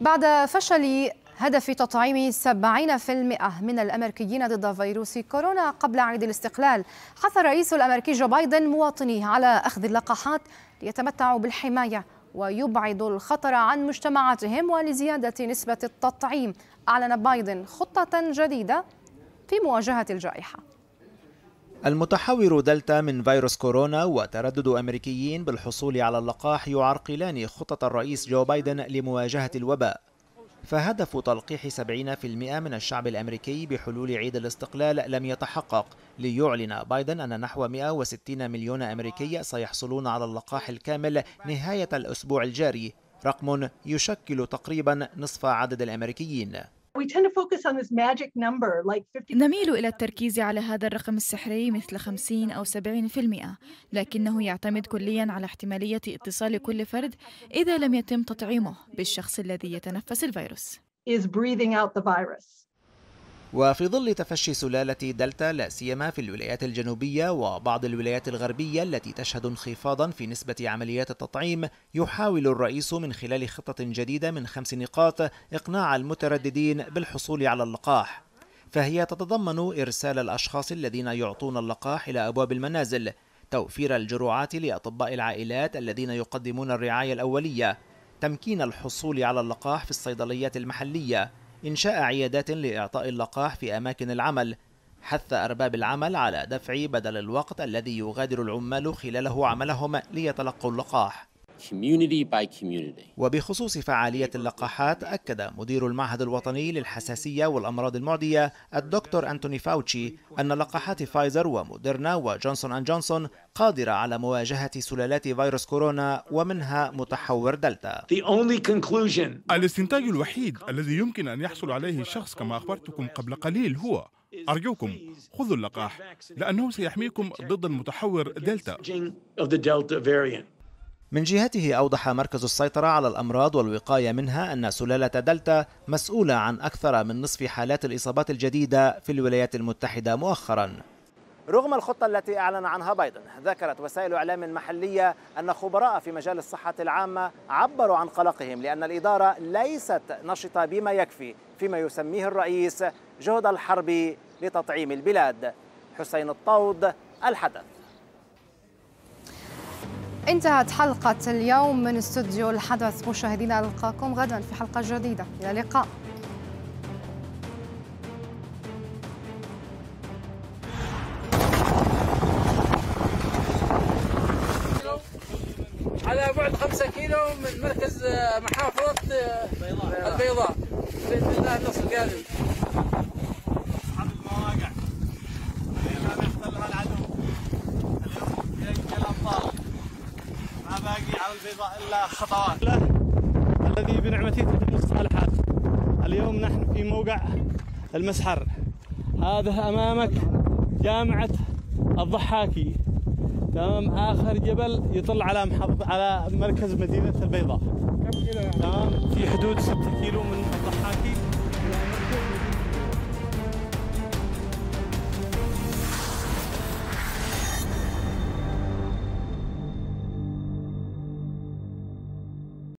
بعد فشل هدف تطعيم 70% من الأمريكيين ضد فيروس كورونا قبل عيد الاستقلال حث الرئيس الأمريكي جو بايدن مواطنيه على أخذ اللقاحات ليتمتعوا بالحماية ويبعدوا الخطر عن مجتمعاتهم ولزيادة نسبة التطعيم أعلن بايدن خطة جديدة في مواجهة الجائحة المتحور دلتا من فيروس كورونا وتردد أمريكيين بالحصول على اللقاح يعرقلان خطط الرئيس جو بايدن لمواجهة الوباء فهدف تلقيح 70% من الشعب الأمريكي بحلول عيد الاستقلال لم يتحقق ليعلن بايدن أن نحو 160 مليون أمريكي سيحصلون على اللقاح الكامل نهاية الأسبوع الجاري رقم يشكل تقريبا نصف عدد الأمريكيين نميل إلى التركيز على هذا الرقم السحري مثل 50 أو 70% لكنه يعتمد كليا على احتمالية اتصال كل فرد إذا لم يتم تطعيمه بالشخص الذي يتنفس الفيروس. وفي ظل تفشي سلالة دلتا لا سيما في الولايات الجنوبية وبعض الولايات الغربية التي تشهد انخفاضا في نسبة عمليات التطعيم يحاول الرئيس من خلال خطة جديدة من خمس نقاط إقناع المترددين بالحصول على اللقاح فهي تتضمن إرسال الأشخاص الذين يعطون اللقاح إلى أبواب المنازل توفير الجرعات لأطباء العائلات الذين يقدمون الرعاية الأولية تمكين الحصول على اللقاح في الصيدليات المحلية إنشاء عيادات لإعطاء اللقاح في أماكن العمل حث أرباب العمل على دفع بدل الوقت الذي يغادر العمال خلاله عملهم ليتلقوا اللقاح وبخصوص فعالية اللقاحات أكد مدير المعهد الوطني للحساسية والأمراض المعدية الدكتور أنتوني فاوتشي أن لقاحات فايزر وموديرنا وجونسون أند جونسون قادرة على مواجهة سلالات فيروس كورونا ومنها متحور دلتا الاستنتاج الوحيد الذي يمكن أن يحصل عليه الشخص كما أخبرتكم قبل قليل هو أرجوكم خذوا اللقاح لأنه سيحميكم ضد المتحور دلتا من جهته أوضح مركز السيطرة على الأمراض والوقاية منها أن سلالة دلتا مسؤولة عن أكثر من نصف حالات الإصابات الجديدة في الولايات المتحدة مؤخراً رغم الخطة التي أعلن عنها بايدن ذكرت وسائل إعلام محلية أن خبراء في مجال الصحة العامة عبروا عن قلقهم لأن الإدارة ليست نشطة بما يكفي فيما يسميه الرئيس جهد الحرب لتطعيم البلاد حسين الطود الحدث انتهت حلقة اليوم من استوديو الحدث مشاهدينا ألقاكم غدا في حلقة جديدة إلى اللقاء على بعد 5 كيلو من مركز محافظة البيضاء بإذن الله النصر قادم باقي على البيضاء إلا خطوات الذي بنعمته تتم الصالحات اليوم نحن في موقع المسحر هذا أمامك جامعة الضحاكي تمام آخر جبل يطل على محافظ على مركز مدينة البيضاء تمام في حدود 6 كيلو من